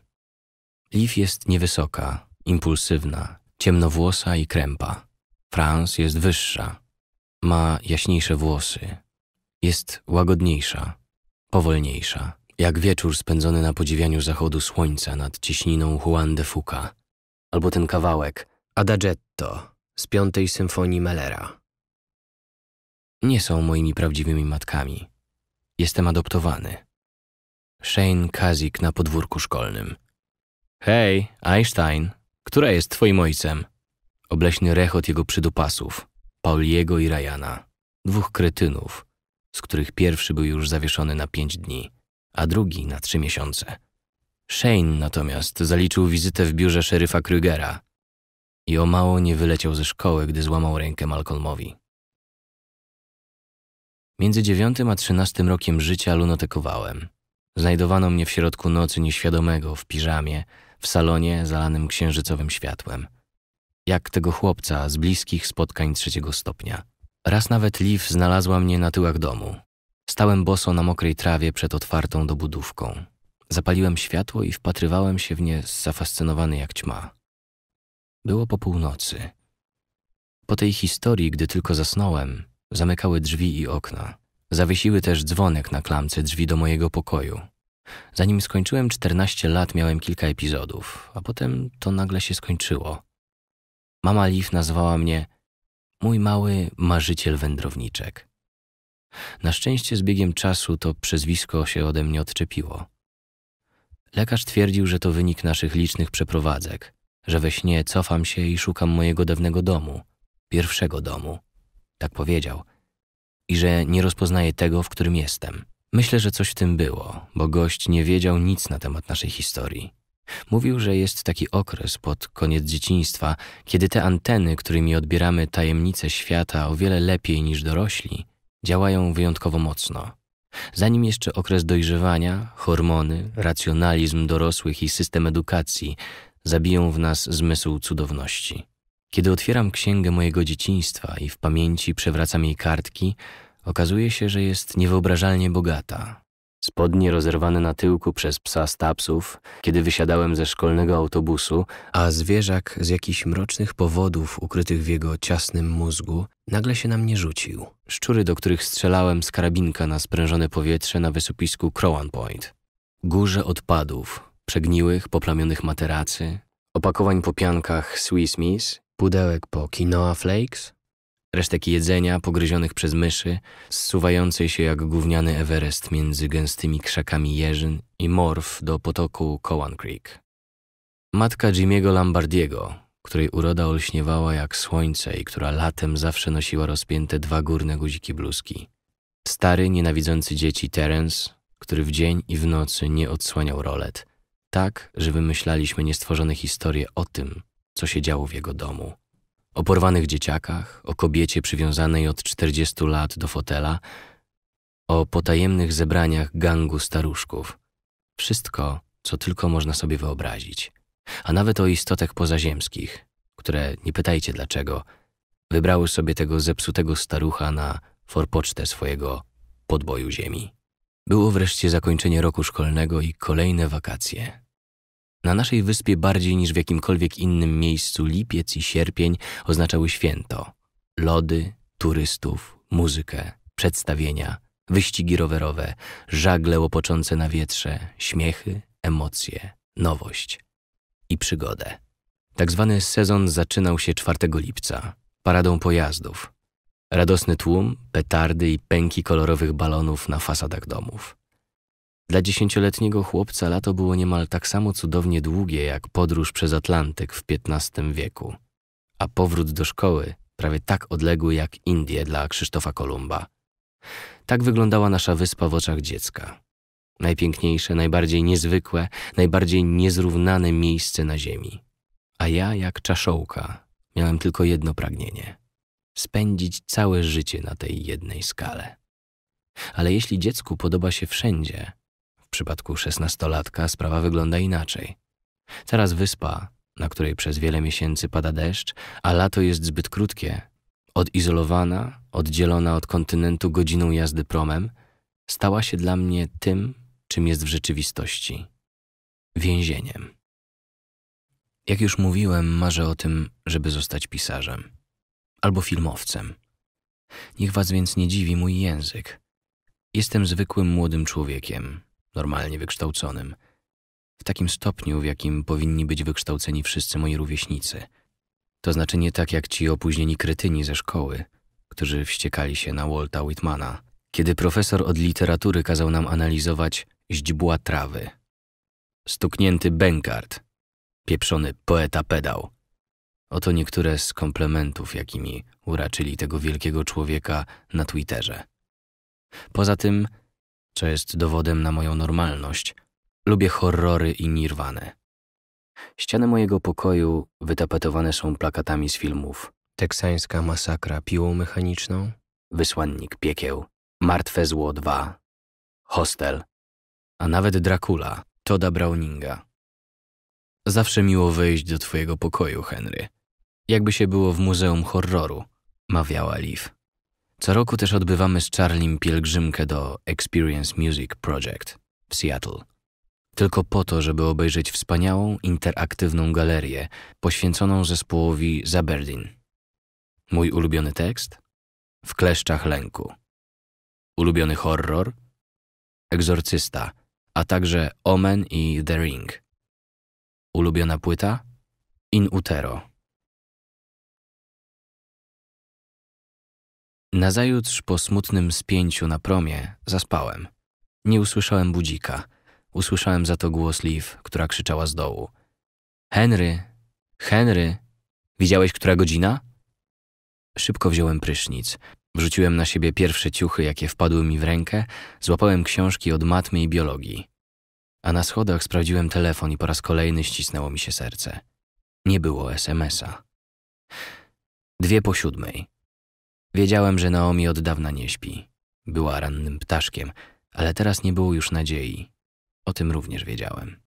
Liv jest niewysoka, impulsywna, ciemnowłosa i krępa. Franz jest wyższa. Ma jaśniejsze włosy. Jest łagodniejsza, powolniejsza, jak wieczór spędzony na podziwianiu zachodu słońca nad ciśniną Juan de Fuca. Albo ten kawałek Adagetto z piątej symfonii Mellera. Nie są moimi prawdziwymi matkami. Jestem adoptowany. Shane Kazik na podwórku szkolnym. Hej, Einstein, która jest twoim ojcem? Obleśny rechot jego przydupasów, Pauliego i Rajana, dwóch kretynów, z których pierwszy był już zawieszony na pięć dni, a drugi na trzy miesiące. Shane natomiast zaliczył wizytę w biurze szeryfa Krygera i o mało nie wyleciał ze szkoły, gdy złamał rękę Malcolmowi. Między dziewiątym a trzynastym rokiem życia lunotekowałem. Znajdowano mnie w środku nocy nieświadomego, w piżamie, w salonie zalanym księżycowym światłem. Jak tego chłopca z bliskich spotkań trzeciego stopnia. Raz nawet Liv znalazła mnie na tyłach domu. Stałem boso na mokrej trawie przed otwartą dobudówką. Zapaliłem światło i wpatrywałem się w nie zafascynowany jak ćma. Było po północy. Po tej historii, gdy tylko zasnąłem, zamykały drzwi i okna. Zawiesiły też dzwonek na klamce drzwi do mojego pokoju. Zanim skończyłem 14 lat, miałem kilka epizodów, a potem to nagle się skończyło. Mama Liv nazwała mnie mój mały marzyciel wędrowniczek. Na szczęście z biegiem czasu to przezwisko się ode mnie odczepiło. Lekarz twierdził, że to wynik naszych licznych przeprowadzek, że we śnie cofam się i szukam mojego dawnego domu, pierwszego domu. Tak powiedział, i że nie rozpoznaje tego, w którym jestem. Myślę, że coś w tym było, bo gość nie wiedział nic na temat naszej historii. Mówił, że jest taki okres pod koniec dzieciństwa, kiedy te anteny, którymi odbieramy tajemnice świata o wiele lepiej niż dorośli, działają wyjątkowo mocno. Zanim jeszcze okres dojrzewania, hormony, racjonalizm dorosłych i system edukacji zabiją w nas zmysł cudowności. Kiedy otwieram księgę mojego dzieciństwa i w pamięci przewracam jej kartki, okazuje się, że jest niewyobrażalnie bogata. Spodnie rozerwane na tyłku przez psa stapsów, kiedy wysiadałem ze szkolnego autobusu, a zwierzak z jakichś mrocznych powodów ukrytych w jego ciasnym mózgu nagle się na mnie rzucił. Szczury, do których strzelałem z karabinka na sprężone powietrze na wysupisku Crowan Point. Górze odpadów, przegniłych, poplamionych materacy, opakowań po piankach Swiss Miss pudełek po quinoa flakes, resztki jedzenia pogryzionych przez myszy, zsuwającej się jak gówniany Everest między gęstymi krzakami jeżyn i morf do potoku Cowan Creek. Matka Jimiego Lambardiego, której uroda olśniewała jak słońce i która latem zawsze nosiła rozpięte dwa górne guziki bluzki. Stary, nienawidzący dzieci Terence, który w dzień i w nocy nie odsłaniał rolet. Tak, że wymyślaliśmy niestworzone historie o tym, co się działo w jego domu. O porwanych dzieciakach, o kobiecie przywiązanej od 40 lat do fotela, o potajemnych zebraniach gangu staruszków. Wszystko, co tylko można sobie wyobrazić. A nawet o istotach pozaziemskich, które, nie pytajcie dlaczego, wybrały sobie tego zepsutego starucha na forpocztę swojego podboju ziemi. Było wreszcie zakończenie roku szkolnego i kolejne wakacje. Na naszej wyspie bardziej niż w jakimkolwiek innym miejscu lipiec i sierpień oznaczały święto. Lody, turystów, muzykę, przedstawienia, wyścigi rowerowe, żagle łopoczące na wietrze, śmiechy, emocje, nowość i przygodę. Tak zwany sezon zaczynał się 4 lipca, paradą pojazdów. Radosny tłum, petardy i pęki kolorowych balonów na fasadach domów. Dla dziesięcioletniego chłopca lato było niemal tak samo cudownie długie jak podróż przez Atlantyk w XV wieku, a powrót do szkoły prawie tak odległy jak Indie dla Krzysztofa Kolumba. Tak wyglądała nasza wyspa w oczach dziecka. Najpiękniejsze, najbardziej niezwykłe, najbardziej niezrównane miejsce na ziemi. A ja, jak czaszołka, miałem tylko jedno pragnienie spędzić całe życie na tej jednej skale. Ale jeśli dziecku podoba się wszędzie, przypadku szesnastolatka sprawa wygląda inaczej. Teraz wyspa, na której przez wiele miesięcy pada deszcz, a lato jest zbyt krótkie, odizolowana, oddzielona od kontynentu godziną jazdy promem, stała się dla mnie tym, czym jest w rzeczywistości więzieniem. Jak już mówiłem, marzę o tym, żeby zostać pisarzem albo filmowcem. Niech was więc nie dziwi mój język. Jestem zwykłym młodym człowiekiem, normalnie wykształconym, w takim stopniu, w jakim powinni być wykształceni wszyscy moi rówieśnicy. To znaczy nie tak jak ci opóźnieni kretyni ze szkoły, którzy wściekali się na Walta Whitmana, kiedy profesor od literatury kazał nam analizować źdźbła trawy. Stuknięty Bengard, pieprzony poeta pedał. Oto niektóre z komplementów, jakimi uraczyli tego wielkiego człowieka na Twitterze. Poza tym co jest dowodem na moją normalność, lubię horrory i nirwane. Ściany mojego pokoju wytapetowane są plakatami z filmów. Teksańska masakra piłą mechaniczną? Wysłannik piekieł. Martwe zło 2. Hostel. A nawet Dracula, Toda Browninga. Zawsze miło wyjść do twojego pokoju, Henry. Jakby się było w Muzeum Horroru, mawiała Liv. Co roku też odbywamy z Charlim pielgrzymkę do Experience Music Project w Seattle. Tylko po to, żeby obejrzeć wspaniałą, interaktywną galerię poświęconą zespołowi Zaberdin. Mój ulubiony tekst? W kleszczach lęku. Ulubiony horror? Egzorcysta, a także Omen i The Ring. Ulubiona płyta? In Utero. Nazajutrz po smutnym spięciu na promie zaspałem. Nie usłyszałem budzika. Usłyszałem za to głos Liv, która krzyczała z dołu. Henry! Henry! Widziałeś, która godzina? Szybko wziąłem prysznic. Wrzuciłem na siebie pierwsze ciuchy, jakie wpadły mi w rękę, złapałem książki od matmy i biologii. A na schodach sprawdziłem telefon i po raz kolejny ścisnęło mi się serce. Nie było SMS-a. Dwie po siódmej. Wiedziałem, że Naomi od dawna nie śpi. Była rannym ptaszkiem, ale teraz nie było już nadziei. O tym również wiedziałem.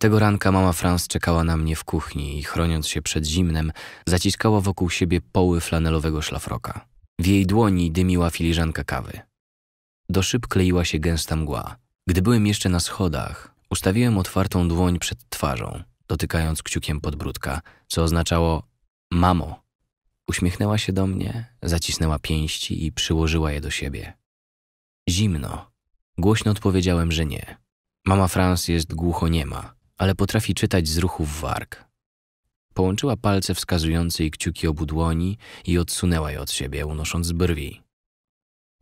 Tego ranka mama Franz czekała na mnie w kuchni i chroniąc się przed zimnem, zaciskała wokół siebie poły flanelowego szlafroka. W jej dłoni dymiła filiżanka kawy. Do szyb kleiła się gęsta mgła. Gdy byłem jeszcze na schodach, ustawiłem otwartą dłoń przed twarzą, dotykając kciukiem podbródka, co oznaczało Mamo, Uśmiechnęła się do mnie, zacisnęła pięści i przyłożyła je do siebie. Zimno. Głośno odpowiedziałem, że nie. Mama Franz jest niema, ale potrafi czytać z ruchów warg. Połączyła palce wskazujące i kciuki obu dłoni i odsunęła je od siebie, unosząc brwi.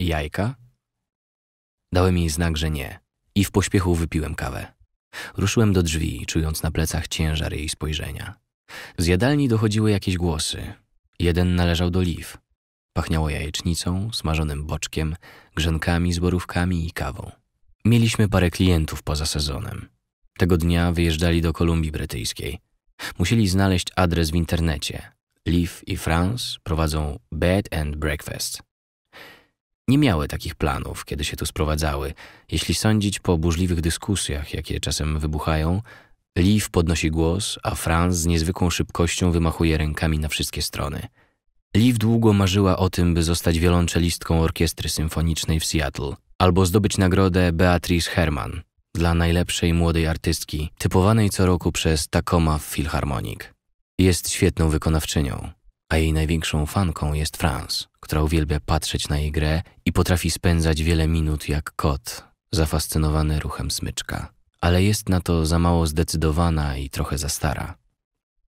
Jajka? Dałem jej znak, że nie i w pośpiechu wypiłem kawę. Ruszyłem do drzwi, czując na plecach ciężar jej spojrzenia. Z jadalni dochodziły jakieś głosy, Jeden należał do Liv. Pachniało jajecznicą, smażonym boczkiem, grzenkami z borówkami i kawą. Mieliśmy parę klientów poza sezonem. Tego dnia wyjeżdżali do Kolumbii Brytyjskiej. Musieli znaleźć adres w internecie. Liv i France prowadzą bed and breakfast. Nie miały takich planów, kiedy się tu sprowadzały. Jeśli sądzić po burzliwych dyskusjach, jakie czasem wybuchają, Liv podnosi głos, a Franz z niezwykłą szybkością wymachuje rękami na wszystkie strony. Liv długo marzyła o tym, by zostać wiolonczelistką orkiestry symfonicznej w Seattle albo zdobyć nagrodę Beatrice Herman dla najlepszej młodej artystki, typowanej co roku przez Tacoma Philharmonic. Jest świetną wykonawczynią, a jej największą fanką jest Franz, która uwielbia patrzeć na jej grę i potrafi spędzać wiele minut jak kot, zafascynowany ruchem smyczka ale jest na to za mało zdecydowana i trochę za stara.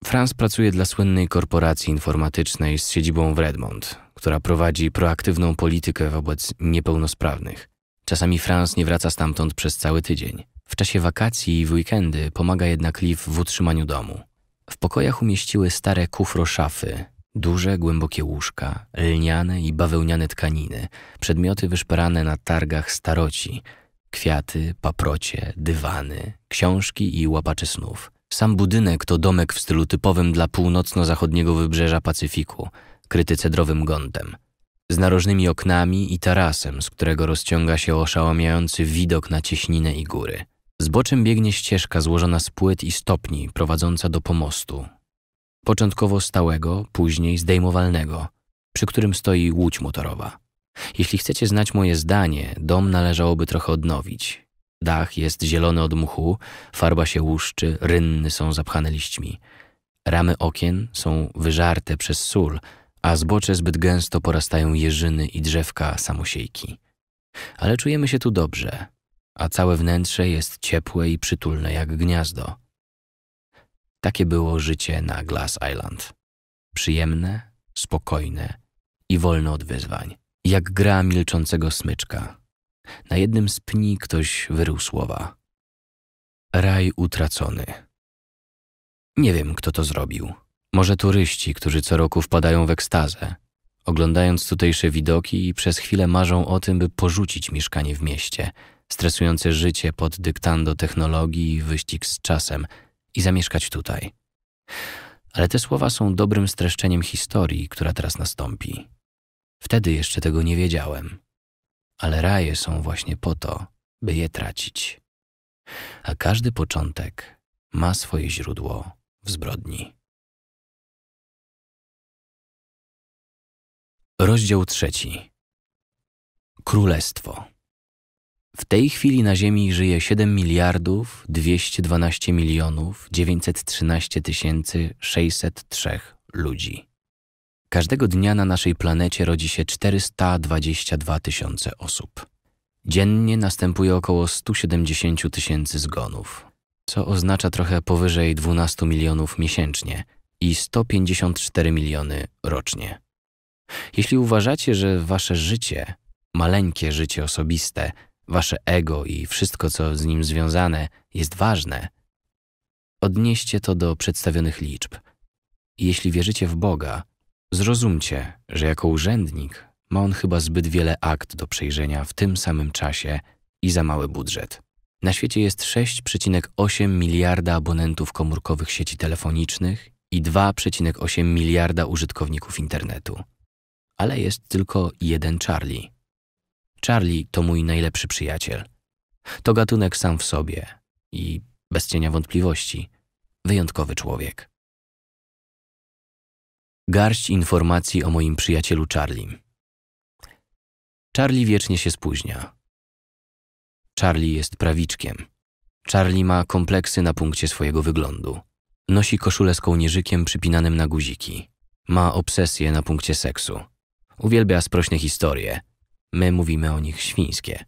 Franz pracuje dla słynnej korporacji informatycznej z siedzibą w Redmond, która prowadzi proaktywną politykę wobec niepełnosprawnych. Czasami Franz nie wraca stamtąd przez cały tydzień. W czasie wakacji i w weekendy pomaga jednak Liv w utrzymaniu domu. W pokojach umieściły stare kufro szafy, duże, głębokie łóżka, lniane i bawełniane tkaniny, przedmioty wyszperane na targach staroci – Kwiaty, paprocie, dywany, książki i łapacze snów. Sam budynek to domek w stylu typowym dla północno-zachodniego wybrzeża Pacyfiku, kryty cedrowym gątem. Z narożnymi oknami i tarasem, z którego rozciąga się oszałamiający widok na cieśninę i góry. Z biegnie ścieżka złożona z płyt i stopni prowadząca do pomostu. Początkowo stałego, później zdejmowalnego, przy którym stoi łódź motorowa. Jeśli chcecie znać moje zdanie, dom należałoby trochę odnowić. Dach jest zielony od muchu, farba się łuszczy, rynny są zapchane liśćmi. Ramy okien są wyżarte przez sól, a zbocze zbyt gęsto porastają jeżyny i drzewka samosiejki. Ale czujemy się tu dobrze, a całe wnętrze jest ciepłe i przytulne jak gniazdo. Takie było życie na Glass Island. Przyjemne, spokojne i wolne od wyzwań jak gra milczącego smyczka. Na jednym z pni ktoś wyrył słowa. Raj utracony. Nie wiem, kto to zrobił. Może turyści, którzy co roku wpadają w ekstazę, oglądając tutejsze widoki i przez chwilę marzą o tym, by porzucić mieszkanie w mieście, stresujące życie pod dyktando technologii i wyścig z czasem i zamieszkać tutaj. Ale te słowa są dobrym streszczeniem historii, która teraz nastąpi. Wtedy jeszcze tego nie wiedziałem. Ale raje są właśnie po to, by je tracić. A każdy początek ma swoje źródło w zbrodni. Rozdział trzeci. Królestwo. W tej chwili na Ziemi żyje 7 miliardów 212 milionów 913 603 ludzi. Każdego dnia na naszej planecie rodzi się 422 tysiące osób. Dziennie następuje około 170 tysięcy zgonów, co oznacza trochę powyżej 12 milionów miesięcznie i 154 miliony rocznie. Jeśli uważacie, że wasze życie, maleńkie życie osobiste, wasze ego i wszystko, co z nim związane, jest ważne, odnieście to do przedstawionych liczb. Jeśli wierzycie w Boga, Zrozumcie, że jako urzędnik ma on chyba zbyt wiele akt do przejrzenia w tym samym czasie i za mały budżet. Na świecie jest 6,8 miliarda abonentów komórkowych sieci telefonicznych i 2,8 miliarda użytkowników internetu. Ale jest tylko jeden Charlie. Charlie to mój najlepszy przyjaciel. To gatunek sam w sobie i bez cienia wątpliwości wyjątkowy człowiek garść informacji o moim przyjacielu Charlie. Charlie wiecznie się spóźnia. Charlie jest prawiczkiem. Charlie ma kompleksy na punkcie swojego wyglądu. Nosi koszulę z kołnierzykiem przypinanym na guziki. Ma obsesję na punkcie seksu. Uwielbia sprośne historie. My mówimy o nich świńskie.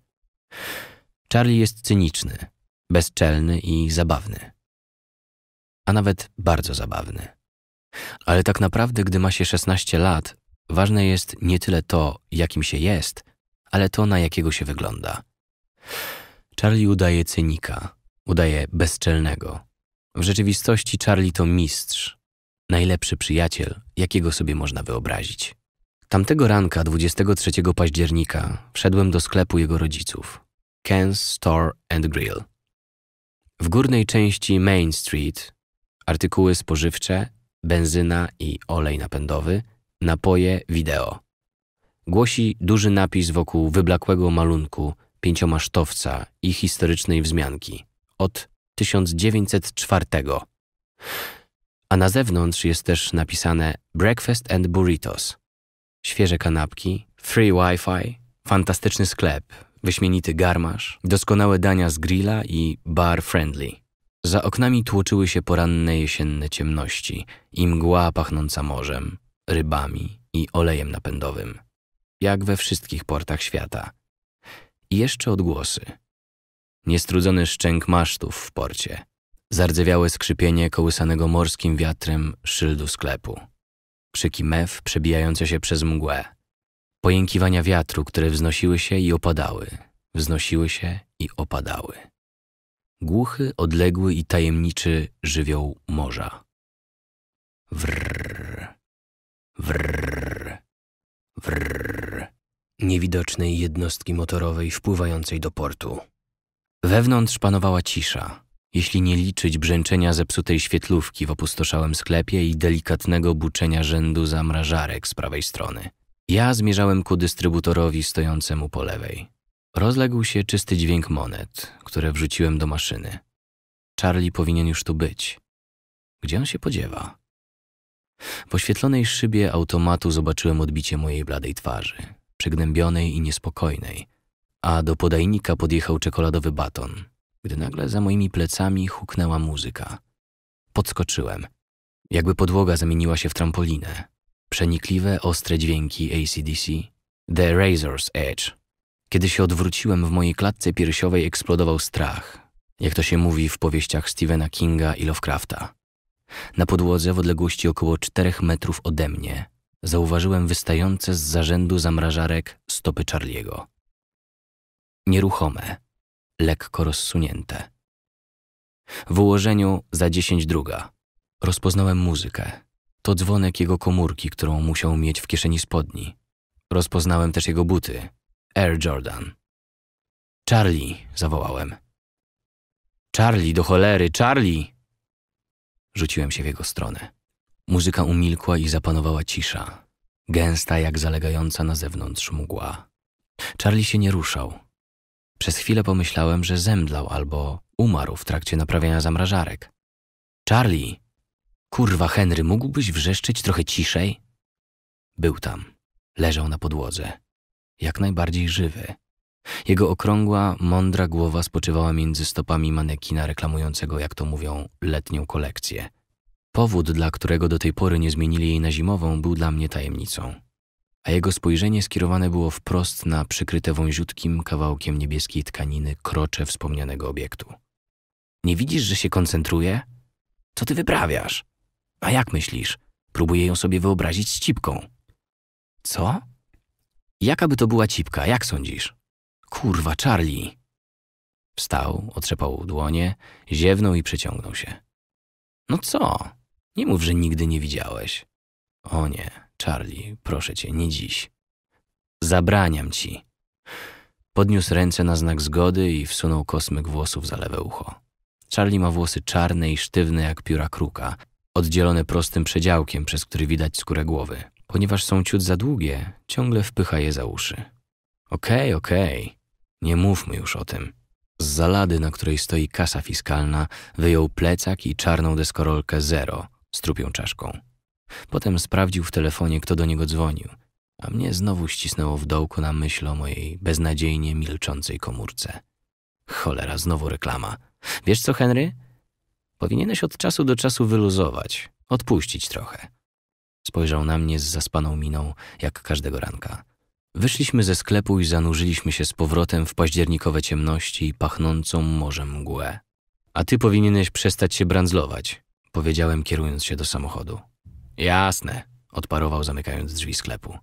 Charlie jest cyniczny, bezczelny i zabawny. A nawet bardzo zabawny. Ale tak naprawdę, gdy ma się 16 lat, ważne jest nie tyle to, jakim się jest, ale to, na jakiego się wygląda. Charlie udaje cynika, udaje bezczelnego. W rzeczywistości Charlie to mistrz, najlepszy przyjaciel, jakiego sobie można wyobrazić. Tamtego ranka, 23 października, wszedłem do sklepu jego rodziców. Ken's Store and Grill. W górnej części Main Street artykuły spożywcze, benzyna i olej napędowy, napoje wideo. Głosi duży napis wokół wyblakłego malunku pięciomasztowca i historycznej wzmianki od 1904. A na zewnątrz jest też napisane Breakfast and Burritos. Świeże kanapki, free Wi-Fi, fantastyczny sklep, wyśmienity garmasz, doskonałe dania z grilla i bar friendly. Za oknami tłoczyły się poranne jesienne ciemności i mgła pachnąca morzem, rybami i olejem napędowym, jak we wszystkich portach świata. I jeszcze odgłosy. Niestrudzony szczęk masztów w porcie, zardzewiałe skrzypienie kołysanego morskim wiatrem szyldu sklepu, krzyki mew przebijające się przez mgłę, pojękiwania wiatru, które wznosiły się i opadały, wznosiły się i opadały głuchy, odległy i tajemniczy żywioł morza. Wrrr, wrrr, wrrr. Niewidocznej jednostki motorowej wpływającej do portu. Wewnątrz panowała cisza, jeśli nie liczyć brzęczenia zepsutej świetlówki w opustoszałym sklepie i delikatnego buczenia rzędu zamrażarek z prawej strony. Ja zmierzałem ku dystrybutorowi stojącemu po lewej. Rozległ się czysty dźwięk monet, które wrzuciłem do maszyny. Charlie powinien już tu być. Gdzie on się podziewa? Po świetlonej szybie automatu zobaczyłem odbicie mojej bladej twarzy, przygnębionej i niespokojnej, a do podajnika podjechał czekoladowy baton, gdy nagle za moimi plecami huknęła muzyka. Podskoczyłem, jakby podłoga zamieniła się w trampolinę. Przenikliwe, ostre dźwięki ACDC. The Razor's Edge kiedy się odwróciłem, w mojej klatce piersiowej eksplodował strach, jak to się mówi w powieściach Stephena Kinga i Lovecrafta. Na podłodze w odległości około czterech metrów ode mnie zauważyłem wystające z zarzędu zamrażarek stopy Charliego. Nieruchome, lekko rozsunięte. W ułożeniu za dziesięć druga rozpoznałem muzykę. To dzwonek jego komórki, którą musiał mieć w kieszeni spodni. Rozpoznałem też jego buty, Air Jordan. Charlie, zawołałem. Charlie, do cholery, Charlie! Rzuciłem się w jego stronę. Muzyka umilkła i zapanowała cisza, gęsta jak zalegająca na zewnątrz mgła. Charlie się nie ruszał. Przez chwilę pomyślałem, że zemdlał albo umarł w trakcie naprawiania zamrażarek. Charlie! Kurwa, Henry, mógłbyś wrzeszczyć trochę ciszej? Był tam. Leżał na podłodze jak najbardziej żywy. Jego okrągła, mądra głowa spoczywała między stopami manekina reklamującego, jak to mówią, letnią kolekcję. Powód, dla którego do tej pory nie zmienili jej na zimową, był dla mnie tajemnicą. A jego spojrzenie skierowane było wprost na przykryte wąziutkim kawałkiem niebieskiej tkaniny krocze wspomnianego obiektu. Nie widzisz, że się koncentruje? Co ty wyprawiasz? A jak myślisz? Próbuję ją sobie wyobrazić z cipką. Co? Jakaby to była cipka, jak sądzisz? Kurwa, Charlie! Wstał, otrzepał dłonie, ziewnął i przeciągnął się. No co? Nie mów, że nigdy nie widziałeś. O nie, Charlie, proszę cię, nie dziś. Zabraniam ci. Podniósł ręce na znak zgody i wsunął kosmyk włosów za lewe ucho. Charlie ma włosy czarne i sztywne jak pióra kruka, oddzielone prostym przedziałkiem, przez który widać skórę głowy ponieważ są ciut za długie, ciągle wpycha je za uszy. Okej, okay, okej, okay. nie mówmy już o tym. Z zalady, na której stoi kasa fiskalna, wyjął plecak i czarną deskorolkę zero z trupią czaszką. Potem sprawdził w telefonie, kto do niego dzwonił, a mnie znowu ścisnęło w dołku na myśl o mojej beznadziejnie milczącej komórce. Cholera, znowu reklama. Wiesz co, Henry? Powinieneś od czasu do czasu wyluzować, odpuścić trochę. Spojrzał na mnie z zaspaną miną, jak każdego ranka. Wyszliśmy ze sklepu i zanurzyliśmy się z powrotem w październikowe ciemności i pachnącą morzem mgłę. A ty powinieneś przestać się brandzlować, powiedziałem kierując się do samochodu. Jasne, odparował zamykając drzwi sklepu.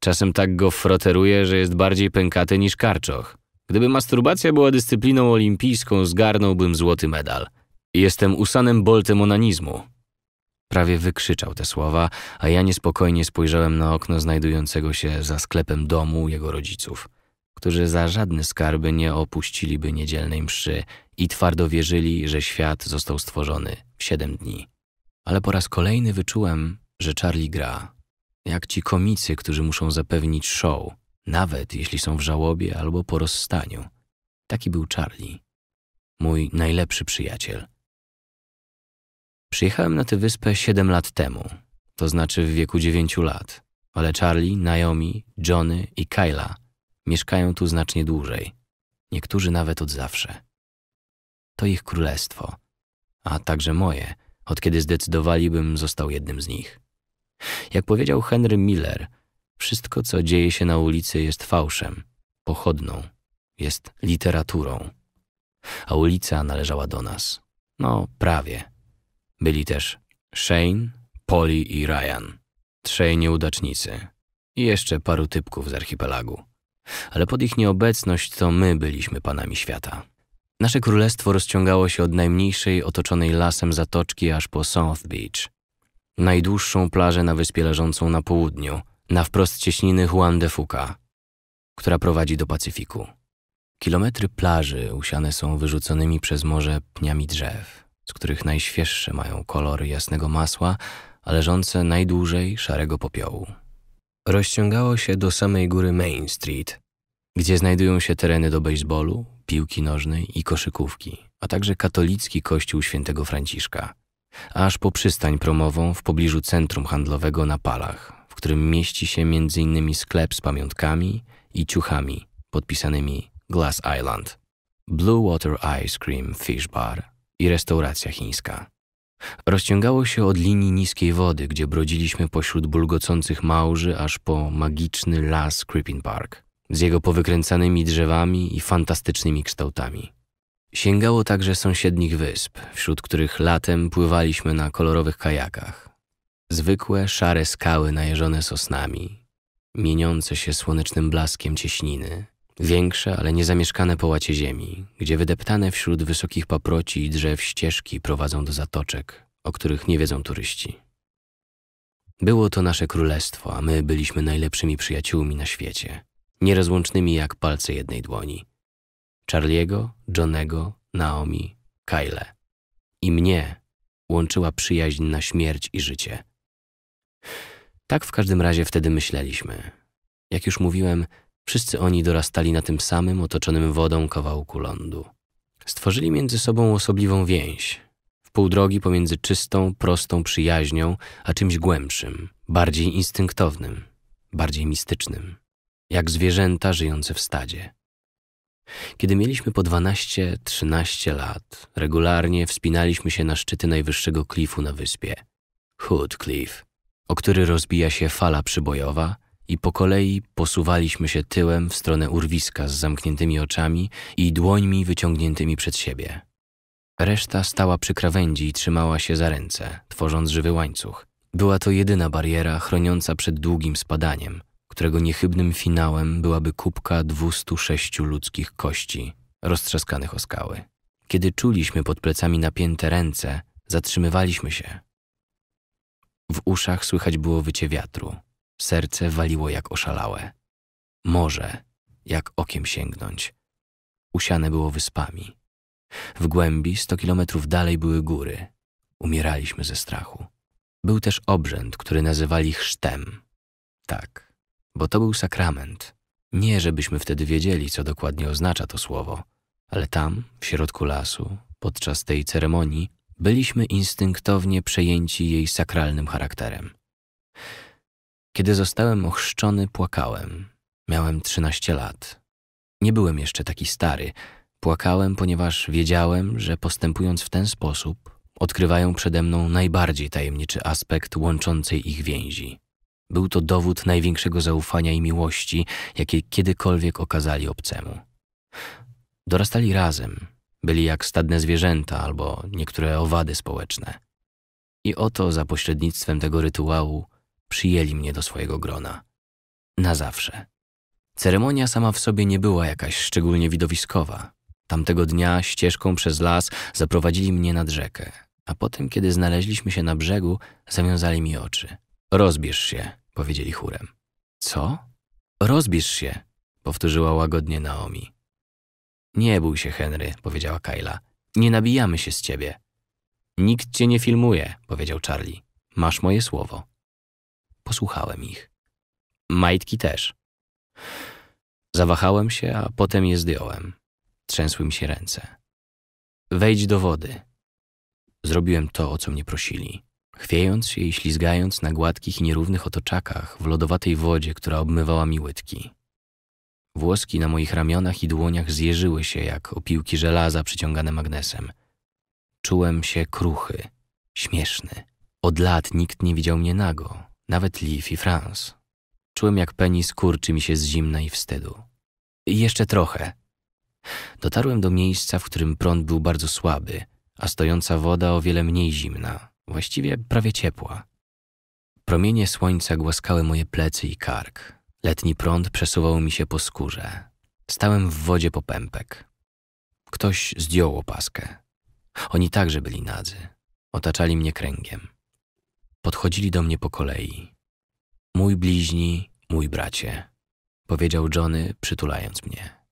Czasem tak go froteruje, że jest bardziej pękaty niż karczoch. Gdyby masturbacja była dyscypliną olimpijską, zgarnąłbym złoty medal. Jestem usanem boltem onanizmu. Prawie wykrzyczał te słowa, a ja niespokojnie spojrzałem na okno znajdującego się za sklepem domu jego rodziców, którzy za żadne skarby nie opuściliby niedzielnej mszy i twardo wierzyli, że świat został stworzony w siedem dni. Ale po raz kolejny wyczułem, że Charlie gra. Jak ci komicy, którzy muszą zapewnić show, nawet jeśli są w żałobie albo po rozstaniu. Taki był Charlie, mój najlepszy przyjaciel. Przyjechałem na tę wyspę 7 lat temu, to znaczy w wieku 9 lat, ale Charlie, Naomi, Johnny i Kyla mieszkają tu znacznie dłużej, niektórzy nawet od zawsze. To ich królestwo, a także moje, od kiedy zdecydowali, bym został jednym z nich. Jak powiedział Henry Miller, wszystko, co dzieje się na ulicy, jest fałszem, pochodną, jest literaturą. A ulica należała do nas. No, prawie. Byli też Shane, Polly i Ryan, trzej nieudacznicy i jeszcze paru typków z archipelagu. Ale pod ich nieobecność to my byliśmy panami świata. Nasze królestwo rozciągało się od najmniejszej otoczonej lasem zatoczki aż po South Beach, najdłuższą plażę na wyspie leżącą na południu, na wprost cieśniny Juan de Fuca, która prowadzi do Pacyfiku. Kilometry plaży usiane są wyrzuconymi przez morze pniami drzew z których najświeższe mają kolory jasnego masła, a leżące najdłużej szarego popiołu. Rozciągało się do samej góry Main Street, gdzie znajdują się tereny do baseballu, piłki nożnej i koszykówki, a także katolicki kościół świętego Franciszka, aż po przystań promową w pobliżu centrum handlowego na Palach, w którym mieści się m.in. sklep z pamiątkami i ciuchami podpisanymi Glass Island, Blue Water Ice Cream Fish Bar – i restauracja chińska. Rozciągało się od linii niskiej wody, gdzie brodziliśmy pośród bulgocących małży, aż po magiczny las Crippin Park, z jego powykręcanymi drzewami i fantastycznymi kształtami. Sięgało także sąsiednich wysp, wśród których latem pływaliśmy na kolorowych kajakach. Zwykłe, szare skały najeżone sosnami, mieniące się słonecznym blaskiem cieśniny, Większe, ale niezamieszkane połacie ziemi, gdzie wydeptane wśród wysokich paproci i drzew ścieżki prowadzą do zatoczek, o których nie wiedzą turyści. Było to nasze królestwo, a my byliśmy najlepszymi przyjaciółmi na świecie, nierozłącznymi jak palce jednej dłoni. Charliego, Johnego, Naomi, Kyle. I mnie łączyła przyjaźń na śmierć i życie. Tak w każdym razie wtedy myśleliśmy. Jak już mówiłem, Wszyscy oni dorastali na tym samym otoczonym wodą kawałku lądu. Stworzyli między sobą osobliwą więź, w pół drogi pomiędzy czystą, prostą przyjaźnią, a czymś głębszym, bardziej instynktownym, bardziej mistycznym, jak zwierzęta żyjące w stadzie. Kiedy mieliśmy po 12-13 lat, regularnie wspinaliśmy się na szczyty najwyższego klifu na wyspie Hood Cliff, o który rozbija się fala przybojowa i po kolei posuwaliśmy się tyłem w stronę urwiska z zamkniętymi oczami i dłońmi wyciągniętymi przed siebie. Reszta stała przy krawędzi i trzymała się za ręce, tworząc żywy łańcuch. Była to jedyna bariera chroniąca przed długim spadaniem, którego niechybnym finałem byłaby kubka 206 ludzkich kości, roztrzaskanych o skały. Kiedy czuliśmy pod plecami napięte ręce, zatrzymywaliśmy się. W uszach słychać było wycie wiatru, Serce waliło jak oszalałe. Morze, jak okiem sięgnąć. Usiane było wyspami. W głębi, sto kilometrów dalej, były góry. Umieraliśmy ze strachu. Był też obrzęd, który nazywali chrztem. Tak, bo to był sakrament. Nie, żebyśmy wtedy wiedzieli, co dokładnie oznacza to słowo, ale tam, w środku lasu, podczas tej ceremonii, byliśmy instynktownie przejęci jej sakralnym charakterem. Kiedy zostałem ochrzczony, płakałem. Miałem 13 lat. Nie byłem jeszcze taki stary. Płakałem, ponieważ wiedziałem, że postępując w ten sposób, odkrywają przede mną najbardziej tajemniczy aspekt łączącej ich więzi. Był to dowód największego zaufania i miłości, jakie kiedykolwiek okazali obcemu. Dorastali razem, byli jak stadne zwierzęta albo niektóre owady społeczne. I oto za pośrednictwem tego rytuału przyjęli mnie do swojego grona. Na zawsze. Ceremonia sama w sobie nie była jakaś szczególnie widowiskowa. Tamtego dnia ścieżką przez las zaprowadzili mnie nad rzekę, a potem, kiedy znaleźliśmy się na brzegu, zawiązali mi oczy. Rozbierz się, powiedzieli chórem. Co? Rozbierz się, powtórzyła łagodnie Naomi. Nie bój się, Henry, powiedziała Kayla. Nie nabijamy się z ciebie. Nikt cię nie filmuje, powiedział Charlie. Masz moje słowo. Posłuchałem ich. Majtki też. Zawahałem się, a potem je zdjąłem. Trzęsły mi się ręce. Wejdź do wody. Zrobiłem to, o co mnie prosili. Chwiejąc się i ślizgając na gładkich i nierównych otoczakach w lodowatej wodzie, która obmywała mi łydki. Włoski na moich ramionach i dłoniach zjeżyły się jak opiłki żelaza przyciągane magnesem. Czułem się kruchy, śmieszny. Od lat nikt nie widział mnie nago, nawet Liv i Franz. Czułem, jak penis kurczy mi się z zimna i wstydu. I jeszcze trochę. Dotarłem do miejsca, w którym prąd był bardzo słaby, a stojąca woda o wiele mniej zimna, właściwie prawie ciepła. Promienie słońca głaskały moje plecy i kark. Letni prąd przesuwał mi się po skórze. Stałem w wodzie po pępek. Ktoś zdjął opaskę. Oni także byli nadzy. Otaczali mnie kręgiem podchodzili do mnie po kolei. Mój bliźni, mój bracie, powiedział Johnny, przytulając mnie.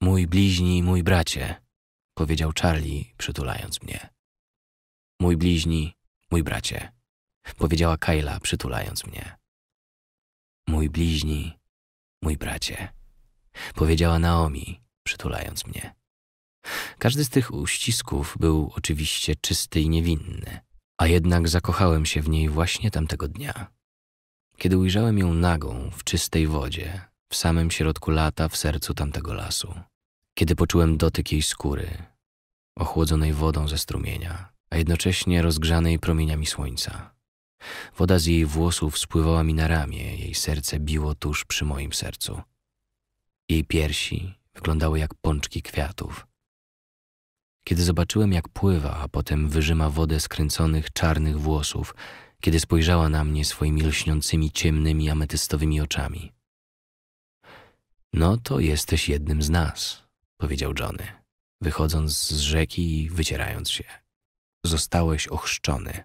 Mój bliźni, mój bracie, powiedział Charlie, przytulając mnie. Mój bliźni, mój bracie, powiedziała Kayla, przytulając mnie. Mój bliźni, mój bracie, powiedziała Naomi, przytulając mnie. Każdy z tych uścisków był oczywiście czysty i niewinny a jednak zakochałem się w niej właśnie tamtego dnia. Kiedy ujrzałem ją nagą, w czystej wodzie, w samym środku lata, w sercu tamtego lasu. Kiedy poczułem dotyk jej skóry, ochłodzonej wodą ze strumienia, a jednocześnie rozgrzanej promieniami słońca. Woda z jej włosów spływała mi na ramię, jej serce biło tuż przy moim sercu. Jej piersi wyglądały jak pączki kwiatów, kiedy zobaczyłem, jak pływa, a potem wyżyma wodę skręconych czarnych włosów, kiedy spojrzała na mnie swoimi lśniącymi ciemnymi ametystowymi oczami. No to jesteś jednym z nas, powiedział Johnny, wychodząc z rzeki i wycierając się. Zostałeś ochrzczony.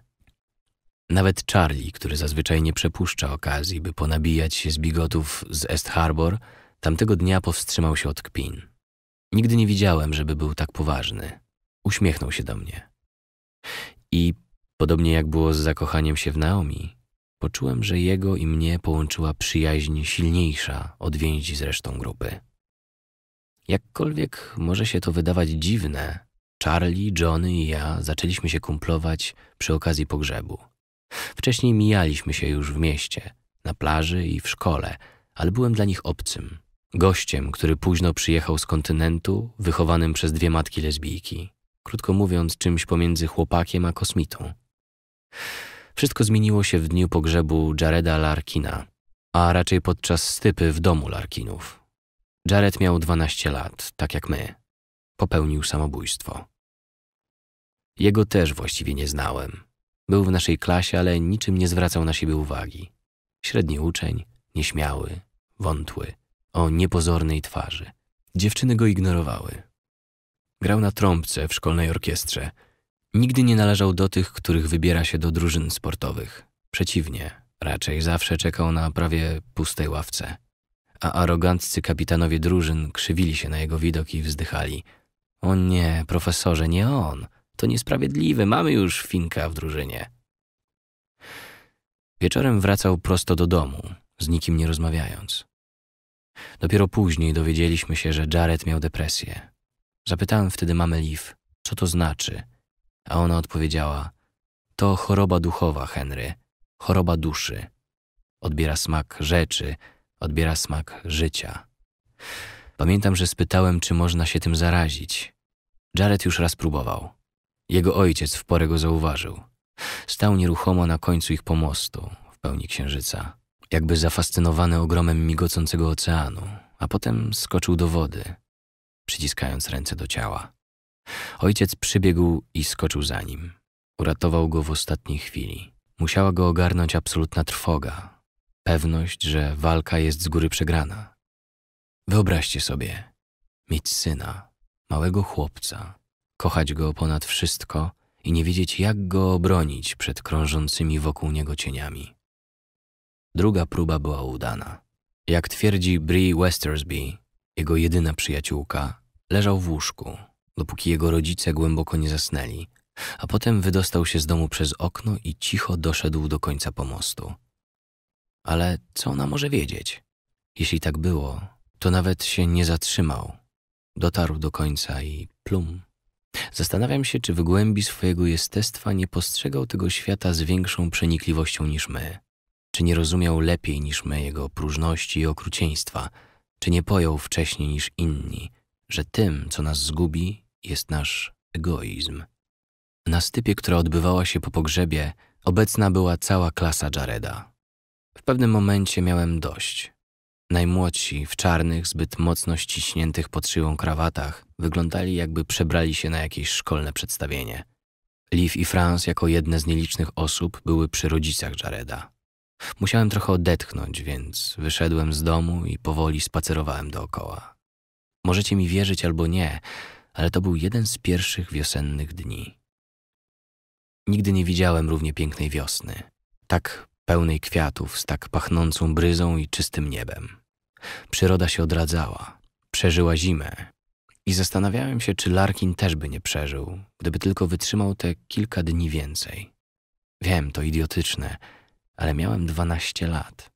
Nawet Charlie, który zazwyczaj nie przepuszcza okazji, by ponabijać się z bigotów z East Harbor, tamtego dnia powstrzymał się od kpin. Nigdy nie widziałem, żeby był tak poważny. Uśmiechnął się do mnie. I podobnie jak było z zakochaniem się w Naomi, poczułem, że jego i mnie połączyła przyjaźń silniejsza od więzi z resztą grupy. Jakkolwiek może się to wydawać dziwne, Charlie, Johnny i ja zaczęliśmy się kumplować przy okazji pogrzebu. Wcześniej mijaliśmy się już w mieście, na plaży i w szkole, ale byłem dla nich obcym. Gościem, który późno przyjechał z kontynentu, wychowanym przez dwie matki lesbijki krótko mówiąc, czymś pomiędzy chłopakiem a kosmitą. Wszystko zmieniło się w dniu pogrzebu Jareda Larkina, a raczej podczas stypy w domu Larkinów. Jared miał 12 lat, tak jak my. Popełnił samobójstwo. Jego też właściwie nie znałem. Był w naszej klasie, ale niczym nie zwracał na siebie uwagi. Średni uczeń, nieśmiały, wątły, o niepozornej twarzy. Dziewczyny go ignorowały. Grał na trąbce w szkolnej orkiestrze. Nigdy nie należał do tych, których wybiera się do drużyn sportowych. Przeciwnie, raczej zawsze czekał na prawie pustej ławce. A aroganccy kapitanowie drużyn krzywili się na jego widok i wzdychali. O nie, profesorze, nie on. To niesprawiedliwe, mamy już Finka w drużynie. Wieczorem wracał prosto do domu, z nikim nie rozmawiając. Dopiero później dowiedzieliśmy się, że Jared miał depresję. Zapytałem wtedy mamę Liv, co to znaczy, a ona odpowiedziała: To choroba duchowa, Henry, choroba duszy. Odbiera smak rzeczy, odbiera smak życia. Pamiętam, że spytałem, czy można się tym zarazić. Jared już raz próbował. Jego ojciec w porę go zauważył. Stał nieruchomo na końcu ich pomostu, w pełni księżyca, jakby zafascynowany ogromem migocącego oceanu, a potem skoczył do wody przyciskając ręce do ciała. Ojciec przybiegł i skoczył za nim. Uratował go w ostatniej chwili. Musiała go ogarnąć absolutna trwoga, pewność, że walka jest z góry przegrana. Wyobraźcie sobie, mieć syna, małego chłopca, kochać go ponad wszystko i nie wiedzieć, jak go obronić przed krążącymi wokół niego cieniami. Druga próba była udana. Jak twierdzi Bree Westersby, jego jedyna przyjaciółka, leżał w łóżku, dopóki jego rodzice głęboko nie zasnęli, a potem wydostał się z domu przez okno i cicho doszedł do końca pomostu. Ale co ona może wiedzieć? Jeśli tak było, to nawet się nie zatrzymał. Dotarł do końca i plum. Zastanawiam się, czy w głębi swojego jestestwa nie postrzegał tego świata z większą przenikliwością niż my. Czy nie rozumiał lepiej niż my jego próżności i okrucieństwa – czy nie pojął wcześniej niż inni, że tym, co nas zgubi, jest nasz egoizm? Na stypie, która odbywała się po pogrzebie, obecna była cała klasa Jareda. W pewnym momencie miałem dość. Najmłodsi, w czarnych, zbyt mocno ściśniętych pod szyją krawatach, wyglądali jakby przebrali się na jakieś szkolne przedstawienie. Liv i Franz, jako jedne z nielicznych osób, były przy rodzicach Jareda. Musiałem trochę odetchnąć, więc wyszedłem z domu i powoli spacerowałem dookoła. Możecie mi wierzyć albo nie, ale to był jeden z pierwszych wiosennych dni. Nigdy nie widziałem równie pięknej wiosny, tak pełnej kwiatów, z tak pachnącą bryzą i czystym niebem. Przyroda się odradzała, przeżyła zimę i zastanawiałem się, czy Larkin też by nie przeżył, gdyby tylko wytrzymał te kilka dni więcej. Wiem, to idiotyczne – ale miałem 12 lat.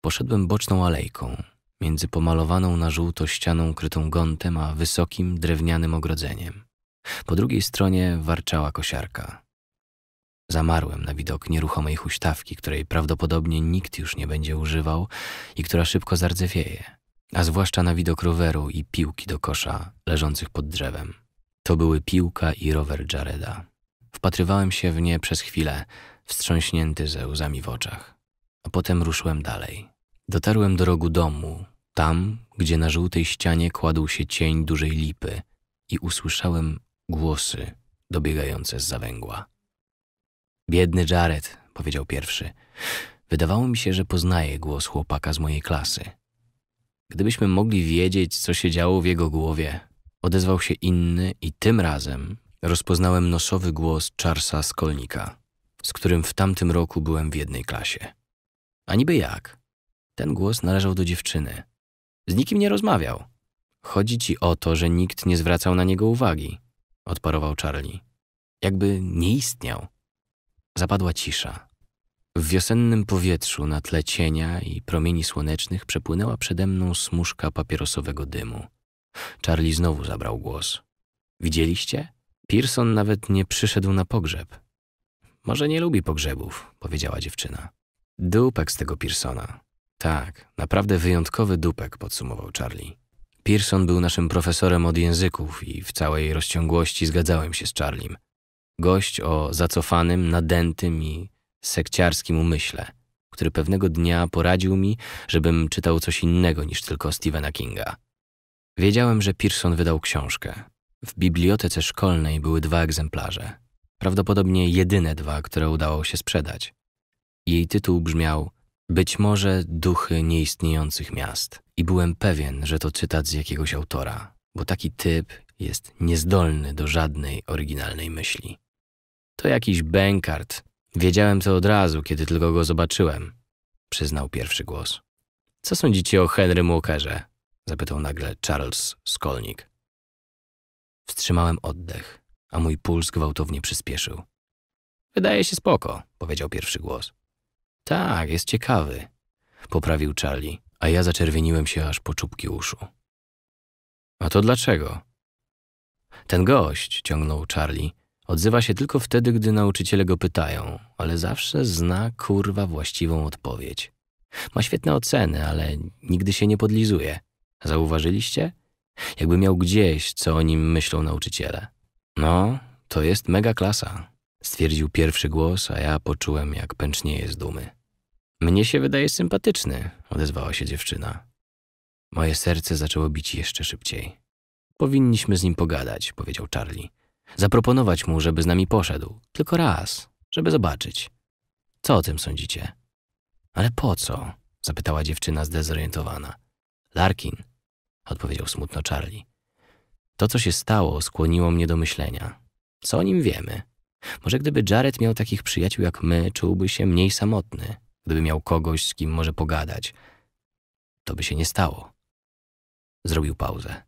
Poszedłem boczną alejką, między pomalowaną na żółto ścianą krytą gątem, a wysokim, drewnianym ogrodzeniem. Po drugiej stronie warczała kosiarka. Zamarłem na widok nieruchomej huśtawki, której prawdopodobnie nikt już nie będzie używał i która szybko zardzewieje, a zwłaszcza na widok roweru i piłki do kosza leżących pod drzewem. To były piłka i rower Jareda. Wpatrywałem się w nie przez chwilę, wstrząśnięty ze łzami w oczach. A potem ruszyłem dalej. Dotarłem do rogu domu, tam, gdzie na żółtej ścianie kładł się cień dużej lipy i usłyszałem głosy dobiegające z zawęgła. Biedny Jared, powiedział pierwszy. Wydawało mi się, że poznaje głos chłopaka z mojej klasy. Gdybyśmy mogli wiedzieć, co się działo w jego głowie, odezwał się inny i tym razem rozpoznałem nosowy głos Charlesa Skolnika z którym w tamtym roku byłem w jednej klasie. A niby jak? Ten głos należał do dziewczyny. Z nikim nie rozmawiał. Chodzi ci o to, że nikt nie zwracał na niego uwagi, odparował Charlie. Jakby nie istniał. Zapadła cisza. W wiosennym powietrzu na tle cienia i promieni słonecznych przepłynęła przede mną smuszka papierosowego dymu. Charlie znowu zabrał głos. Widzieliście? Pearson nawet nie przyszedł na pogrzeb. Może nie lubi pogrzebów, powiedziała dziewczyna. Dupek z tego Pearsona. Tak, naprawdę wyjątkowy dupek, podsumował Charlie. Pearson był naszym profesorem od języków i w całej rozciągłości zgadzałem się z Charlim. Gość o zacofanym, nadętym i sekciarskim umyśle, który pewnego dnia poradził mi, żebym czytał coś innego niż tylko Stephena Kinga. Wiedziałem, że Pearson wydał książkę. W bibliotece szkolnej były dwa egzemplarze prawdopodobnie jedyne dwa, które udało się sprzedać. Jej tytuł brzmiał Być może duchy nieistniejących miast. I byłem pewien, że to cytat z jakiegoś autora, bo taki typ jest niezdolny do żadnej oryginalnej myśli. To jakiś Benkart. Wiedziałem to od razu, kiedy tylko go zobaczyłem, przyznał pierwszy głos. Co sądzicie o Henry Walkerze? zapytał nagle Charles Skolnik. Wstrzymałem oddech a mój puls gwałtownie przyspieszył. Wydaje się spoko, powiedział pierwszy głos. Tak, jest ciekawy, poprawił Charlie, a ja zaczerwieniłem się aż po czubki uszu. A to dlaczego? Ten gość, ciągnął Charlie, odzywa się tylko wtedy, gdy nauczyciele go pytają, ale zawsze zna kurwa właściwą odpowiedź. Ma świetne oceny, ale nigdy się nie podlizuje. Zauważyliście? Jakby miał gdzieś, co o nim myślą nauczyciele. No, to jest mega klasa, stwierdził pierwszy głos, a ja poczułem, jak pęcznieje z dumy. Mnie się wydaje sympatyczny, odezwała się dziewczyna. Moje serce zaczęło bić jeszcze szybciej. Powinniśmy z nim pogadać, powiedział Charlie. Zaproponować mu, żeby z nami poszedł, tylko raz, żeby zobaczyć. Co o tym sądzicie? Ale po co? zapytała dziewczyna zdezorientowana. Larkin, odpowiedział smutno Charlie. To, co się stało, skłoniło mnie do myślenia. Co o nim wiemy? Może gdyby Jared miał takich przyjaciół jak my, czułby się mniej samotny, gdyby miał kogoś, z kim może pogadać. To by się nie stało. Zrobił pauzę.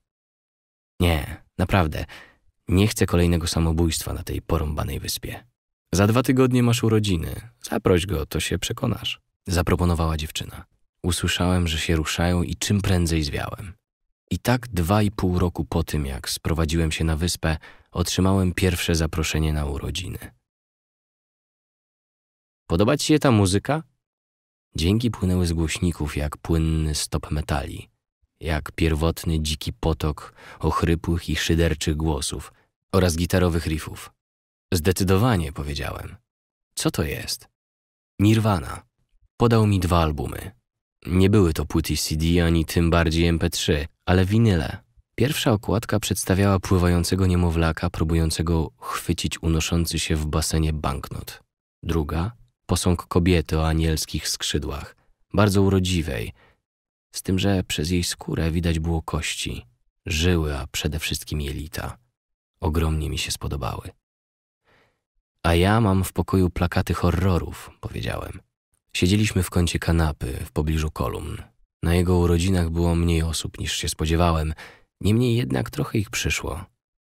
Nie, naprawdę, nie chcę kolejnego samobójstwa na tej porąbanej wyspie. Za dwa tygodnie masz urodziny. Zaproś go, to się przekonasz. Zaproponowała dziewczyna. Usłyszałem, że się ruszają i czym prędzej zwiałem. I tak dwa i pół roku po tym, jak sprowadziłem się na wyspę, otrzymałem pierwsze zaproszenie na urodziny. Podoba ci się ta muzyka? Dzięki płynęły z głośników jak płynny stop metali, jak pierwotny dziki potok ochrypłych i szyderczych głosów oraz gitarowych riffów. Zdecydowanie powiedziałem. Co to jest? Nirvana. Podał mi dwa albumy. Nie były to płyty CD ani tym bardziej MP3, ale winyle. Pierwsza okładka przedstawiała pływającego niemowlaka próbującego chwycić unoszący się w basenie banknot. Druga posąg kobiety o anielskich skrzydłach, bardzo urodziwej, z tym, że przez jej skórę widać było kości, żyły, a przede wszystkim jelita. Ogromnie mi się spodobały. A ja mam w pokoju plakaty horrorów, powiedziałem. Siedzieliśmy w kącie kanapy w pobliżu kolumn. Na jego urodzinach było mniej osób niż się spodziewałem, niemniej jednak trochę ich przyszło.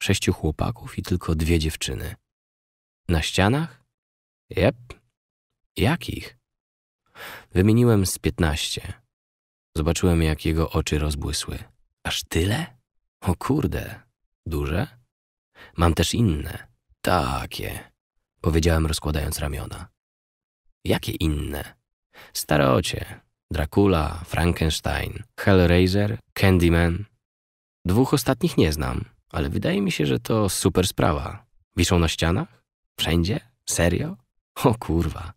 Sześciu chłopaków i tylko dwie dziewczyny. Na ścianach? Jep. Jakich? Wymieniłem z piętnaście. Zobaczyłem, jak jego oczy rozbłysły. Aż tyle? O kurde. Duże? Mam też inne. Takie, powiedziałem rozkładając ramiona. Jakie inne? Starocie, Dracula, Frankenstein, Hellraiser, Candyman. Dwóch ostatnich nie znam, ale wydaje mi się, że to super sprawa. Wiszą na ścianach? Wszędzie? Serio? O kurwa.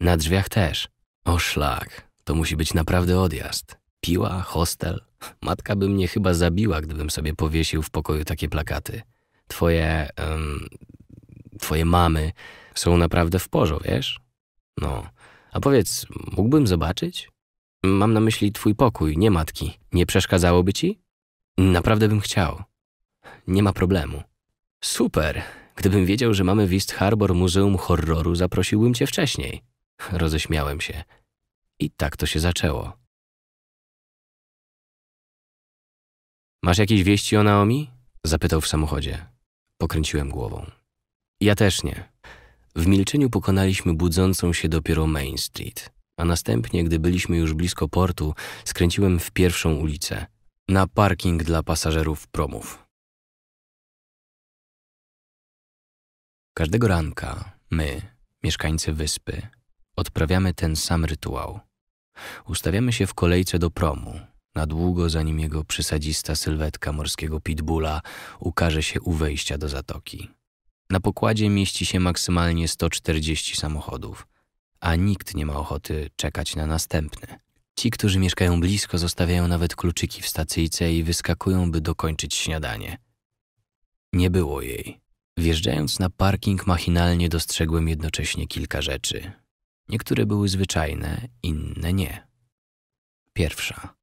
Na drzwiach też. O szlak, to musi być naprawdę odjazd. Piła, hostel. Matka by mnie chyba zabiła, gdybym sobie powiesił w pokoju takie plakaty. Twoje... Um, twoje mamy są naprawdę w porządku, wiesz? No, a powiedz, mógłbym zobaczyć? Mam na myśli twój pokój, nie matki. Nie przeszkadzałoby ci? Naprawdę bym chciał. Nie ma problemu. Super! Gdybym wiedział, że mamy w East Harbor Muzeum Horroru, zaprosiłbym cię wcześniej. Roześmiałem się. I tak to się zaczęło. Masz jakieś wieści o Naomi? Zapytał w samochodzie. Pokręciłem głową. Ja też nie. W milczeniu pokonaliśmy budzącą się dopiero Main Street, a następnie, gdy byliśmy już blisko portu, skręciłem w pierwszą ulicę, na parking dla pasażerów promów. Każdego ranka my, mieszkańcy wyspy, odprawiamy ten sam rytuał. Ustawiamy się w kolejce do promu, na długo zanim jego przysadzista sylwetka morskiego pitbulla ukaże się u wejścia do zatoki. Na pokładzie mieści się maksymalnie 140 samochodów, a nikt nie ma ochoty czekać na następny. Ci, którzy mieszkają blisko, zostawiają nawet kluczyki w stacyjce i wyskakują, by dokończyć śniadanie. Nie było jej. Wjeżdżając na parking, machinalnie dostrzegłem jednocześnie kilka rzeczy. Niektóre były zwyczajne, inne nie. Pierwsza.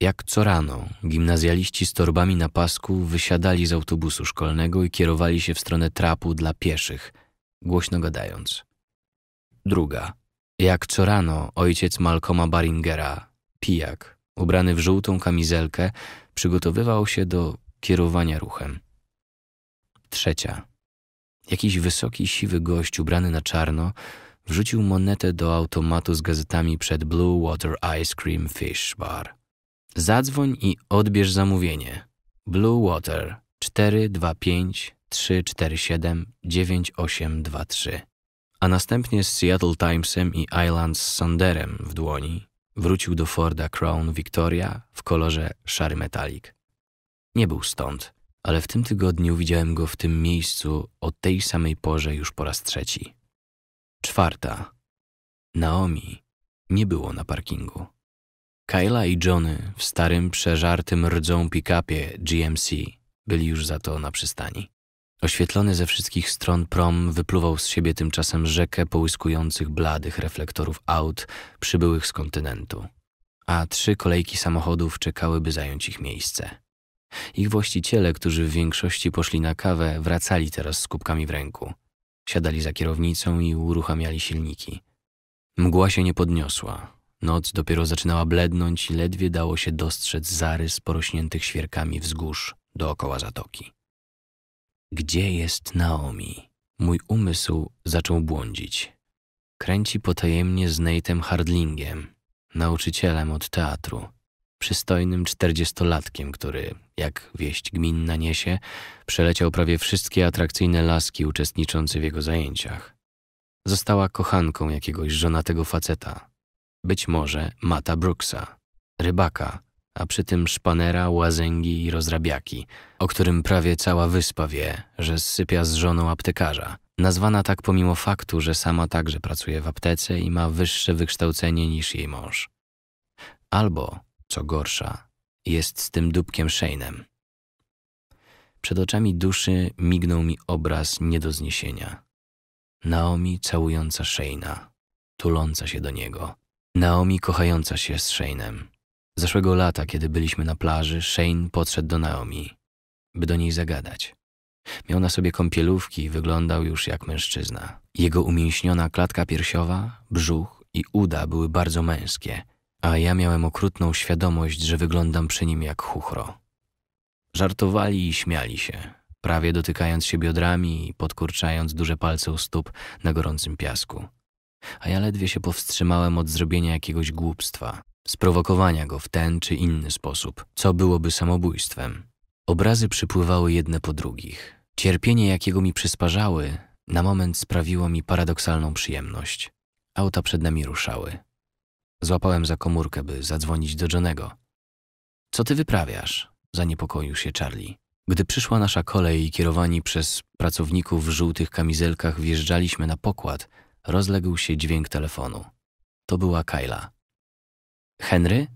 Jak co rano, gimnazjaliści z torbami na pasku wysiadali z autobusu szkolnego i kierowali się w stronę trapu dla pieszych, głośno gadając. Druga. Jak co rano ojciec Malcoma Baringera, pijak, ubrany w żółtą kamizelkę, przygotowywał się do kierowania ruchem. Trzecia. Jakiś wysoki, siwy gość ubrany na czarno wrzucił monetę do automatu z gazetami przed Blue Water Ice Cream Fish Bar. Zadzwoń i odbierz zamówienie. Blue Water 425 347 9823. A następnie z Seattle Timesem i Island z Sonderem w dłoni wrócił do Forda Crown Victoria w kolorze szary metalik. Nie był stąd, ale w tym tygodniu widziałem go w tym miejscu o tej samej porze już po raz trzeci. Czwarta. Naomi nie było na parkingu. Kyla i Johnny w starym, przeżartym rdzą pick-upie GMC byli już za to na przystani. Oświetlony ze wszystkich stron prom wypluwał z siebie tymczasem rzekę połyskujących bladych reflektorów aut przybyłych z kontynentu, a trzy kolejki samochodów czekałyby zająć ich miejsce. Ich właściciele, którzy w większości poszli na kawę, wracali teraz z kubkami w ręku. Siadali za kierownicą i uruchamiali silniki. Mgła się nie podniosła, Noc dopiero zaczynała blednąć i ledwie dało się dostrzec zarys porośniętych świerkami wzgórz dookoła zatoki. Gdzie jest Naomi? Mój umysł zaczął błądzić. Kręci potajemnie z Nate'em Hardlingiem, nauczycielem od teatru, przystojnym czterdziestolatkiem, który, jak wieść gminna niesie, przeleciał prawie wszystkie atrakcyjne laski uczestniczące w jego zajęciach. Została kochanką jakiegoś żonatego faceta, być może Mata Brooksa, rybaka, a przy tym szpanera, łazęgi i rozrabiaki, o którym prawie cała wyspa wie, że sypia z żoną aptekarza. Nazwana tak pomimo faktu, że sama także pracuje w aptece i ma wyższe wykształcenie niż jej mąż. Albo, co gorsza, jest z tym dupkiem Shane'em. Przed oczami duszy mignął mi obraz nie do zniesienia. Naomi całująca Shane'a, tuląca się do niego – Naomi kochająca się z Shane'em. Zeszłego lata, kiedy byliśmy na plaży, Shane podszedł do Naomi, by do niej zagadać. Miał na sobie kąpielówki i wyglądał już jak mężczyzna. Jego umięśniona klatka piersiowa, brzuch i uda były bardzo męskie, a ja miałem okrutną świadomość, że wyglądam przy nim jak chuchro. Żartowali i śmiali się, prawie dotykając się biodrami i podkurczając duże palce u stóp na gorącym piasku a ja ledwie się powstrzymałem od zrobienia jakiegoś głupstwa, sprowokowania go w ten czy inny sposób, co byłoby samobójstwem. Obrazy przypływały jedne po drugich. Cierpienie, jakiego mi przysparzały, na moment sprawiło mi paradoksalną przyjemność. Auta przed nami ruszały. Złapałem za komórkę, by zadzwonić do Johnego. Co ty wyprawiasz? zaniepokoił się Charlie. Gdy przyszła nasza kolej i kierowani przez pracowników w żółtych kamizelkach wjeżdżaliśmy na pokład, rozległ się dźwięk telefonu. To była Kayla. Henry?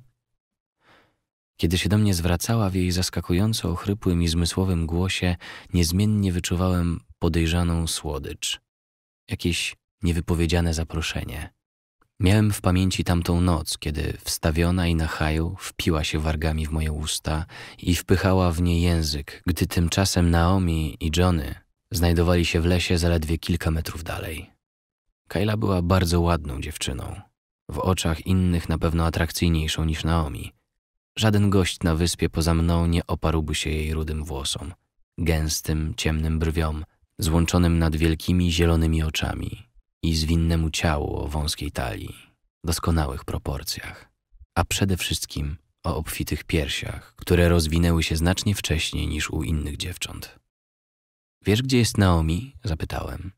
Kiedy się do mnie zwracała w jej zaskakująco ochrypłym i zmysłowym głosie, niezmiennie wyczuwałem podejrzaną słodycz. Jakieś niewypowiedziane zaproszenie. Miałem w pamięci tamtą noc, kiedy wstawiona i na haju wpiła się wargami w moje usta i wpychała w nie język, gdy tymczasem Naomi i Johnny znajdowali się w lesie zaledwie kilka metrów dalej. Kayla była bardzo ładną dziewczyną. W oczach innych na pewno atrakcyjniejszą niż Naomi. Żaden gość na wyspie poza mną nie oparłby się jej rudym włosom, gęstym, ciemnym brwiom, złączonym nad wielkimi, zielonymi oczami i zwinnemu ciału o wąskiej talii, doskonałych proporcjach, a przede wszystkim o obfitych piersiach, które rozwinęły się znacznie wcześniej niż u innych dziewcząt. Wiesz, gdzie jest Naomi? zapytałem.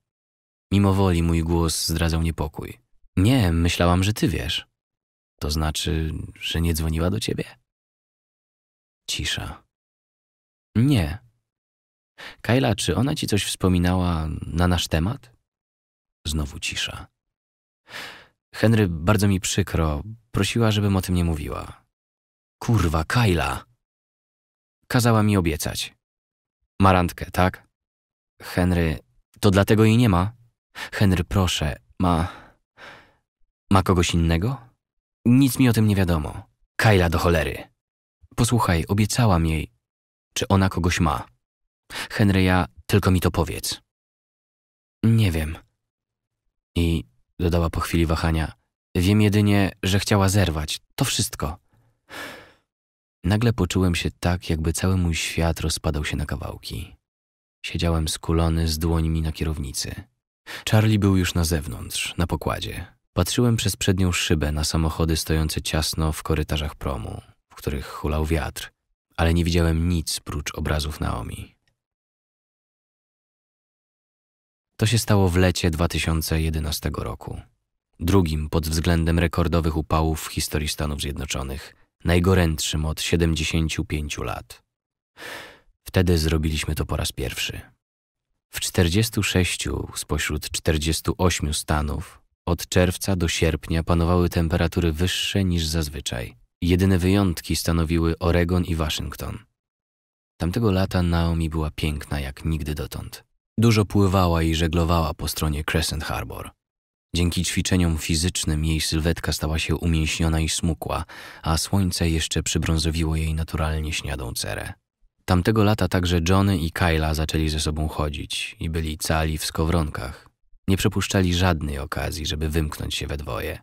Mimo woli mój głos zdradzał niepokój. Nie, myślałam, że ty wiesz. To znaczy, że nie dzwoniła do ciebie? Cisza. Nie. Kajla, czy ona ci coś wspominała na nasz temat? Znowu cisza. Henry, bardzo mi przykro. Prosiła, żebym o tym nie mówiła. Kurwa, Kajla! Kazała mi obiecać. Marantkę, tak? Henry, to dlatego jej nie ma? Henry, proszę, ma. Ma kogoś innego? Nic mi o tym nie wiadomo. Kajla do cholery. Posłuchaj, obiecałam jej, czy ona kogoś ma. Henry, ja tylko mi to powiedz. Nie wiem. I dodała po chwili wahania. Wiem jedynie, że chciała zerwać. To wszystko. Nagle poczułem się tak, jakby cały mój świat rozpadał się na kawałki. Siedziałem skulony z dłońmi na kierownicy. Charlie był już na zewnątrz, na pokładzie. Patrzyłem przez przednią szybę na samochody stojące ciasno w korytarzach promu, w których hulał wiatr, ale nie widziałem nic prócz obrazów Naomi. To się stało w lecie 2011 roku. Drugim pod względem rekordowych upałów w historii Stanów Zjednoczonych, najgorętszym od 75 lat. Wtedy zrobiliśmy to po raz pierwszy. W 46 spośród 48 stanów od czerwca do sierpnia panowały temperatury wyższe niż zazwyczaj. Jedyne wyjątki stanowiły Oregon i Waszyngton. Tamtego lata Naomi była piękna jak nigdy dotąd. Dużo pływała i żeglowała po stronie Crescent Harbor. Dzięki ćwiczeniom fizycznym jej sylwetka stała się umięśniona i smukła, a słońce jeszcze przybrązowiło jej naturalnie śniadą cerę. Tamtego lata także Johnny i Kyla zaczęli ze sobą chodzić i byli cali w skowronkach. Nie przepuszczali żadnej okazji, żeby wymknąć się we dwoje.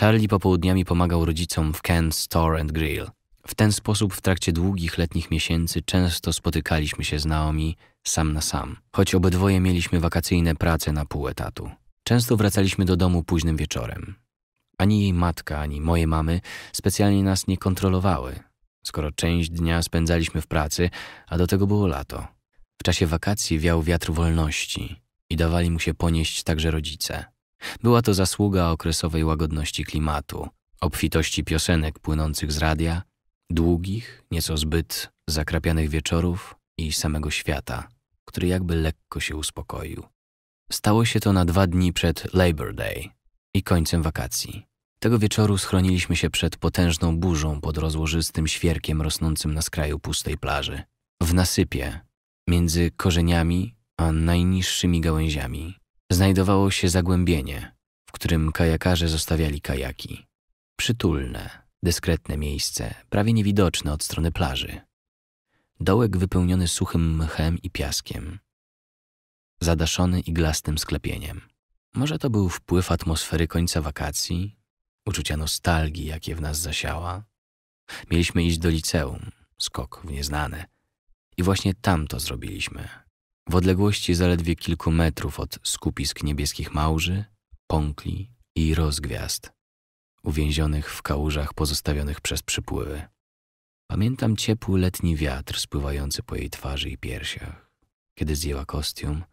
Charlie popołudniami pomagał rodzicom w Ken's Store and Grill. W ten sposób w trakcie długich letnich miesięcy często spotykaliśmy się z Naomi sam na sam, choć obydwoje mieliśmy wakacyjne prace na pół etatu. Często wracaliśmy do domu późnym wieczorem. Ani jej matka, ani moje mamy specjalnie nas nie kontrolowały, skoro część dnia spędzaliśmy w pracy, a do tego było lato. W czasie wakacji wiał wiatr wolności i dawali mu się ponieść także rodzice. Była to zasługa okresowej łagodności klimatu, obfitości piosenek płynących z radia, długich, nieco zbyt zakrapianych wieczorów i samego świata, który jakby lekko się uspokoił. Stało się to na dwa dni przed Labor Day i końcem wakacji. Tego wieczoru schroniliśmy się przed potężną burzą pod rozłożystym świerkiem rosnącym na skraju pustej plaży. W nasypie, między korzeniami a najniższymi gałęziami, znajdowało się zagłębienie, w którym kajakarze zostawiali kajaki. Przytulne, dyskretne miejsce, prawie niewidoczne od strony plaży. Dołek wypełniony suchym mchem i piaskiem. Zadaszony iglastym sklepieniem. Może to był wpływ atmosfery końca wakacji, uczucia nostalgii, jakie w nas zasiała. Mieliśmy iść do liceum, skok w nieznane. I właśnie tam to zrobiliśmy. W odległości zaledwie kilku metrów od skupisk niebieskich małży, pąkli i rozgwiazd, uwięzionych w kałużach pozostawionych przez przypływy. Pamiętam ciepły letni wiatr spływający po jej twarzy i piersiach. Kiedy zdjęła kostium,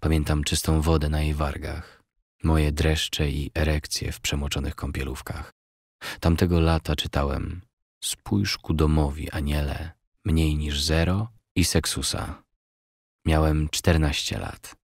pamiętam czystą wodę na jej wargach moje dreszcze i erekcje w przemoczonych kąpielówkach. Tamtego lata czytałem Spójrz ku domowi, aniele, mniej niż zero i seksusa. Miałem czternaście lat.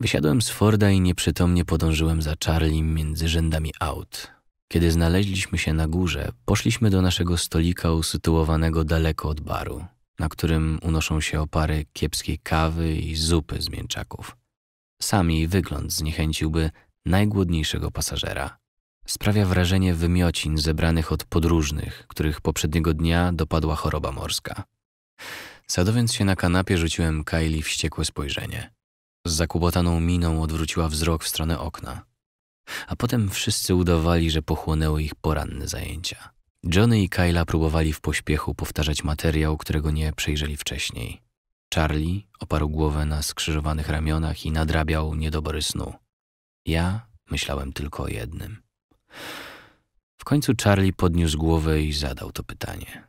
Wysiadłem z Forda i nieprzytomnie podążyłem za Charlie między rzędami aut. Kiedy znaleźliśmy się na górze, poszliśmy do naszego stolika usytuowanego daleko od baru, na którym unoszą się opary kiepskiej kawy i zupy z mięczaków. Sam jej wygląd zniechęciłby najgłodniejszego pasażera. Sprawia wrażenie wymiocin zebranych od podróżnych, których poprzedniego dnia dopadła choroba morska. Sadowiąc się na kanapie, rzuciłem Kylie wściekłe spojrzenie. Z zakłopotaną miną odwróciła wzrok w stronę okna. A potem wszyscy udawali, że pochłonęły ich poranne zajęcia. Johnny i Kyla próbowali w pośpiechu powtarzać materiał, którego nie przejrzeli wcześniej. Charlie oparł głowę na skrzyżowanych ramionach i nadrabiał niedobory snu. Ja myślałem tylko o jednym. W końcu Charlie podniósł głowę i zadał to pytanie.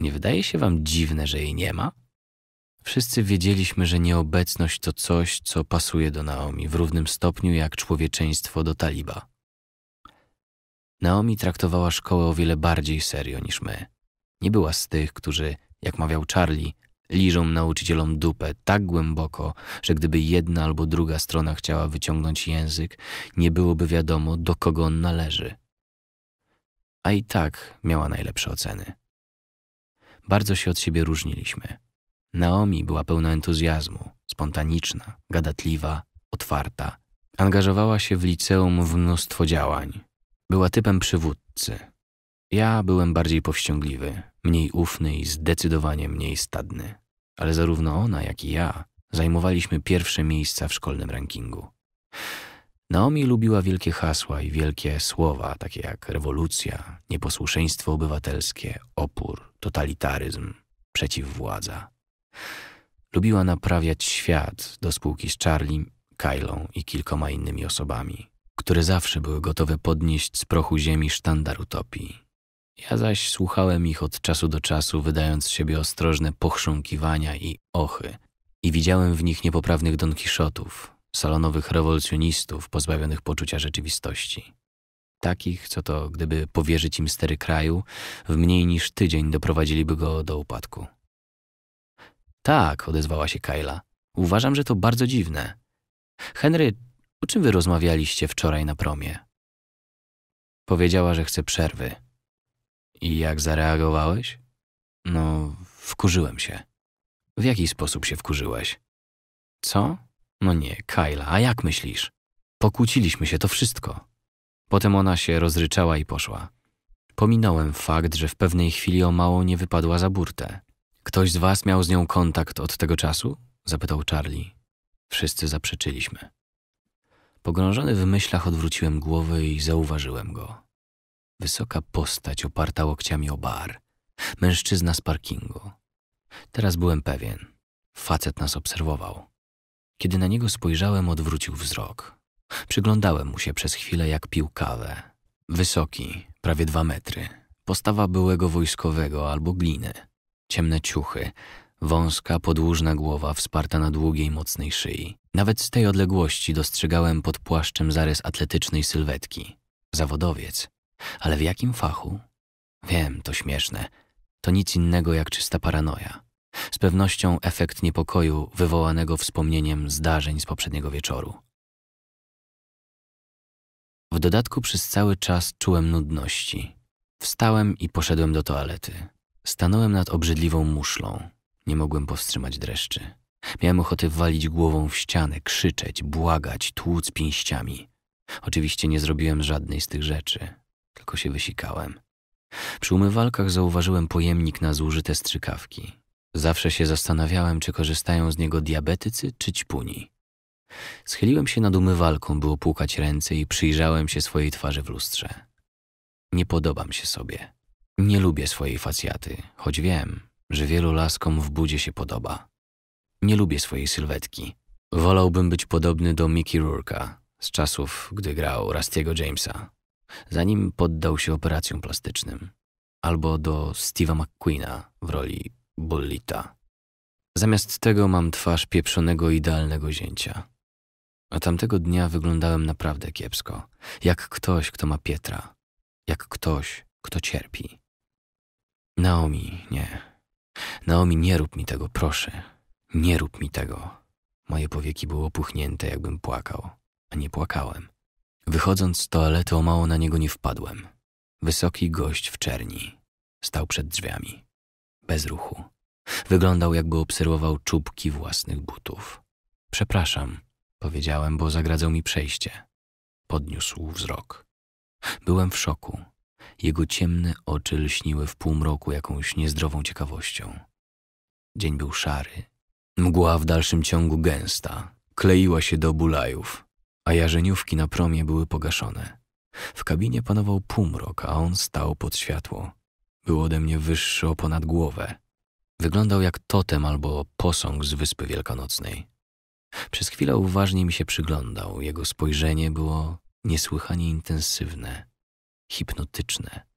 Nie wydaje się wam dziwne, że jej nie ma? Wszyscy wiedzieliśmy, że nieobecność to coś, co pasuje do Naomi w równym stopniu jak człowieczeństwo do taliba. Naomi traktowała szkołę o wiele bardziej serio niż my. Nie była z tych, którzy, jak mawiał Charlie, liżą nauczycielom dupę tak głęboko, że gdyby jedna albo druga strona chciała wyciągnąć język, nie byłoby wiadomo, do kogo on należy. A i tak miała najlepsze oceny. Bardzo się od siebie różniliśmy. Naomi była pełna entuzjazmu, spontaniczna, gadatliwa, otwarta. Angażowała się w liceum w mnóstwo działań. Była typem przywódcy. Ja byłem bardziej powściągliwy, mniej ufny i zdecydowanie mniej stadny ale zarówno ona, jak i ja zajmowaliśmy pierwsze miejsca w szkolnym rankingu. Naomi lubiła wielkie hasła i wielkie słowa, takie jak rewolucja, nieposłuszeństwo obywatelskie, opór, totalitaryzm, przeciwwładza. Lubiła naprawiać świat do spółki z Charlie, Kylą i kilkoma innymi osobami, które zawsze były gotowe podnieść z prochu ziemi sztandar utopii. Ja zaś słuchałem ich od czasu do czasu, wydając z siebie ostrożne pochrząkiwania i ochy. I widziałem w nich niepoprawnych donkiszotów, salonowych rewolucjonistów pozbawionych poczucia rzeczywistości. Takich, co to, gdyby powierzyć im stery kraju, w mniej niż tydzień doprowadziliby go do upadku. Tak, odezwała się Kayla. Uważam, że to bardzo dziwne. Henry, o czym wy rozmawialiście wczoraj na promie? Powiedziała, że chce przerwy i jak zareagowałeś? No, wkurzyłem się. W jaki sposób się wkurzyłeś? Co? No nie, Kyla, a jak myślisz? Pokłóciliśmy się, to wszystko. Potem ona się rozryczała i poszła. Pominąłem fakt, że w pewnej chwili o mało nie wypadła za burtę. Ktoś z was miał z nią kontakt od tego czasu? Zapytał Charlie. Wszyscy zaprzeczyliśmy. Pogrążony w myślach odwróciłem głowę i zauważyłem go. Wysoka postać oparta łokciami o bar. Mężczyzna z parkingu. Teraz byłem pewien. Facet nas obserwował. Kiedy na niego spojrzałem, odwrócił wzrok. Przyglądałem mu się przez chwilę, jak pił kawę. Wysoki, prawie dwa metry. Postawa byłego wojskowego albo gliny. Ciemne ciuchy, wąska, podłużna głowa wsparta na długiej, mocnej szyi. Nawet z tej odległości dostrzegałem pod płaszczem zarys atletycznej sylwetki. Zawodowiec. Ale w jakim fachu? Wiem, to śmieszne. To nic innego jak czysta paranoja. Z pewnością efekt niepokoju wywołanego wspomnieniem zdarzeń z poprzedniego wieczoru. W dodatku przez cały czas czułem nudności. Wstałem i poszedłem do toalety. Stanąłem nad obrzydliwą muszlą. Nie mogłem powstrzymać dreszczy. Miałem ochotę walić głową w ścianę, krzyczeć, błagać, tłuc pięściami. Oczywiście nie zrobiłem żadnej z tych rzeczy. Tylko się wysikałem. Przy umywalkach zauważyłem pojemnik na zużyte strzykawki. Zawsze się zastanawiałem, czy korzystają z niego diabetycy czy ćpuni. Schyliłem się nad umywalką, by opłukać ręce i przyjrzałem się swojej twarzy w lustrze. Nie podobam się sobie. Nie lubię swojej facjaty, choć wiem, że wielu laskom w budzie się podoba. Nie lubię swojej sylwetki. Wolałbym być podobny do Mickey Rourke'a z czasów, gdy grał Rustiego Jamesa zanim poddał się operacjom plastycznym, albo do Steve'a McQueena w roli Bullita. Zamiast tego mam twarz pieprzonego idealnego zięcia. A tamtego dnia wyglądałem naprawdę kiepsko, jak ktoś, kto ma Pietra, jak ktoś, kto cierpi. Naomi, nie. Naomi, nie rób mi tego, proszę. Nie rób mi tego. Moje powieki były opuchnięte, jakbym płakał, a nie płakałem. Wychodząc z toalety o mało na niego nie wpadłem. Wysoki gość w czerni. Stał przed drzwiami. Bez ruchu. Wyglądał jakby obserwował czubki własnych butów. Przepraszam, powiedziałem, bo zagradzał mi przejście. Podniósł wzrok. Byłem w szoku. Jego ciemne oczy lśniły w półmroku jakąś niezdrową ciekawością. Dzień był szary. Mgła w dalszym ciągu gęsta. Kleiła się do bulajów a jarzeniówki na promie były pogaszone. W kabinie panował półmrok, a on stał pod światło. Był ode mnie wyższy o ponad głowę. Wyglądał jak totem albo posąg z Wyspy Wielkanocnej. Przez chwilę uważnie mi się przyglądał. Jego spojrzenie było niesłychanie intensywne, hipnotyczne.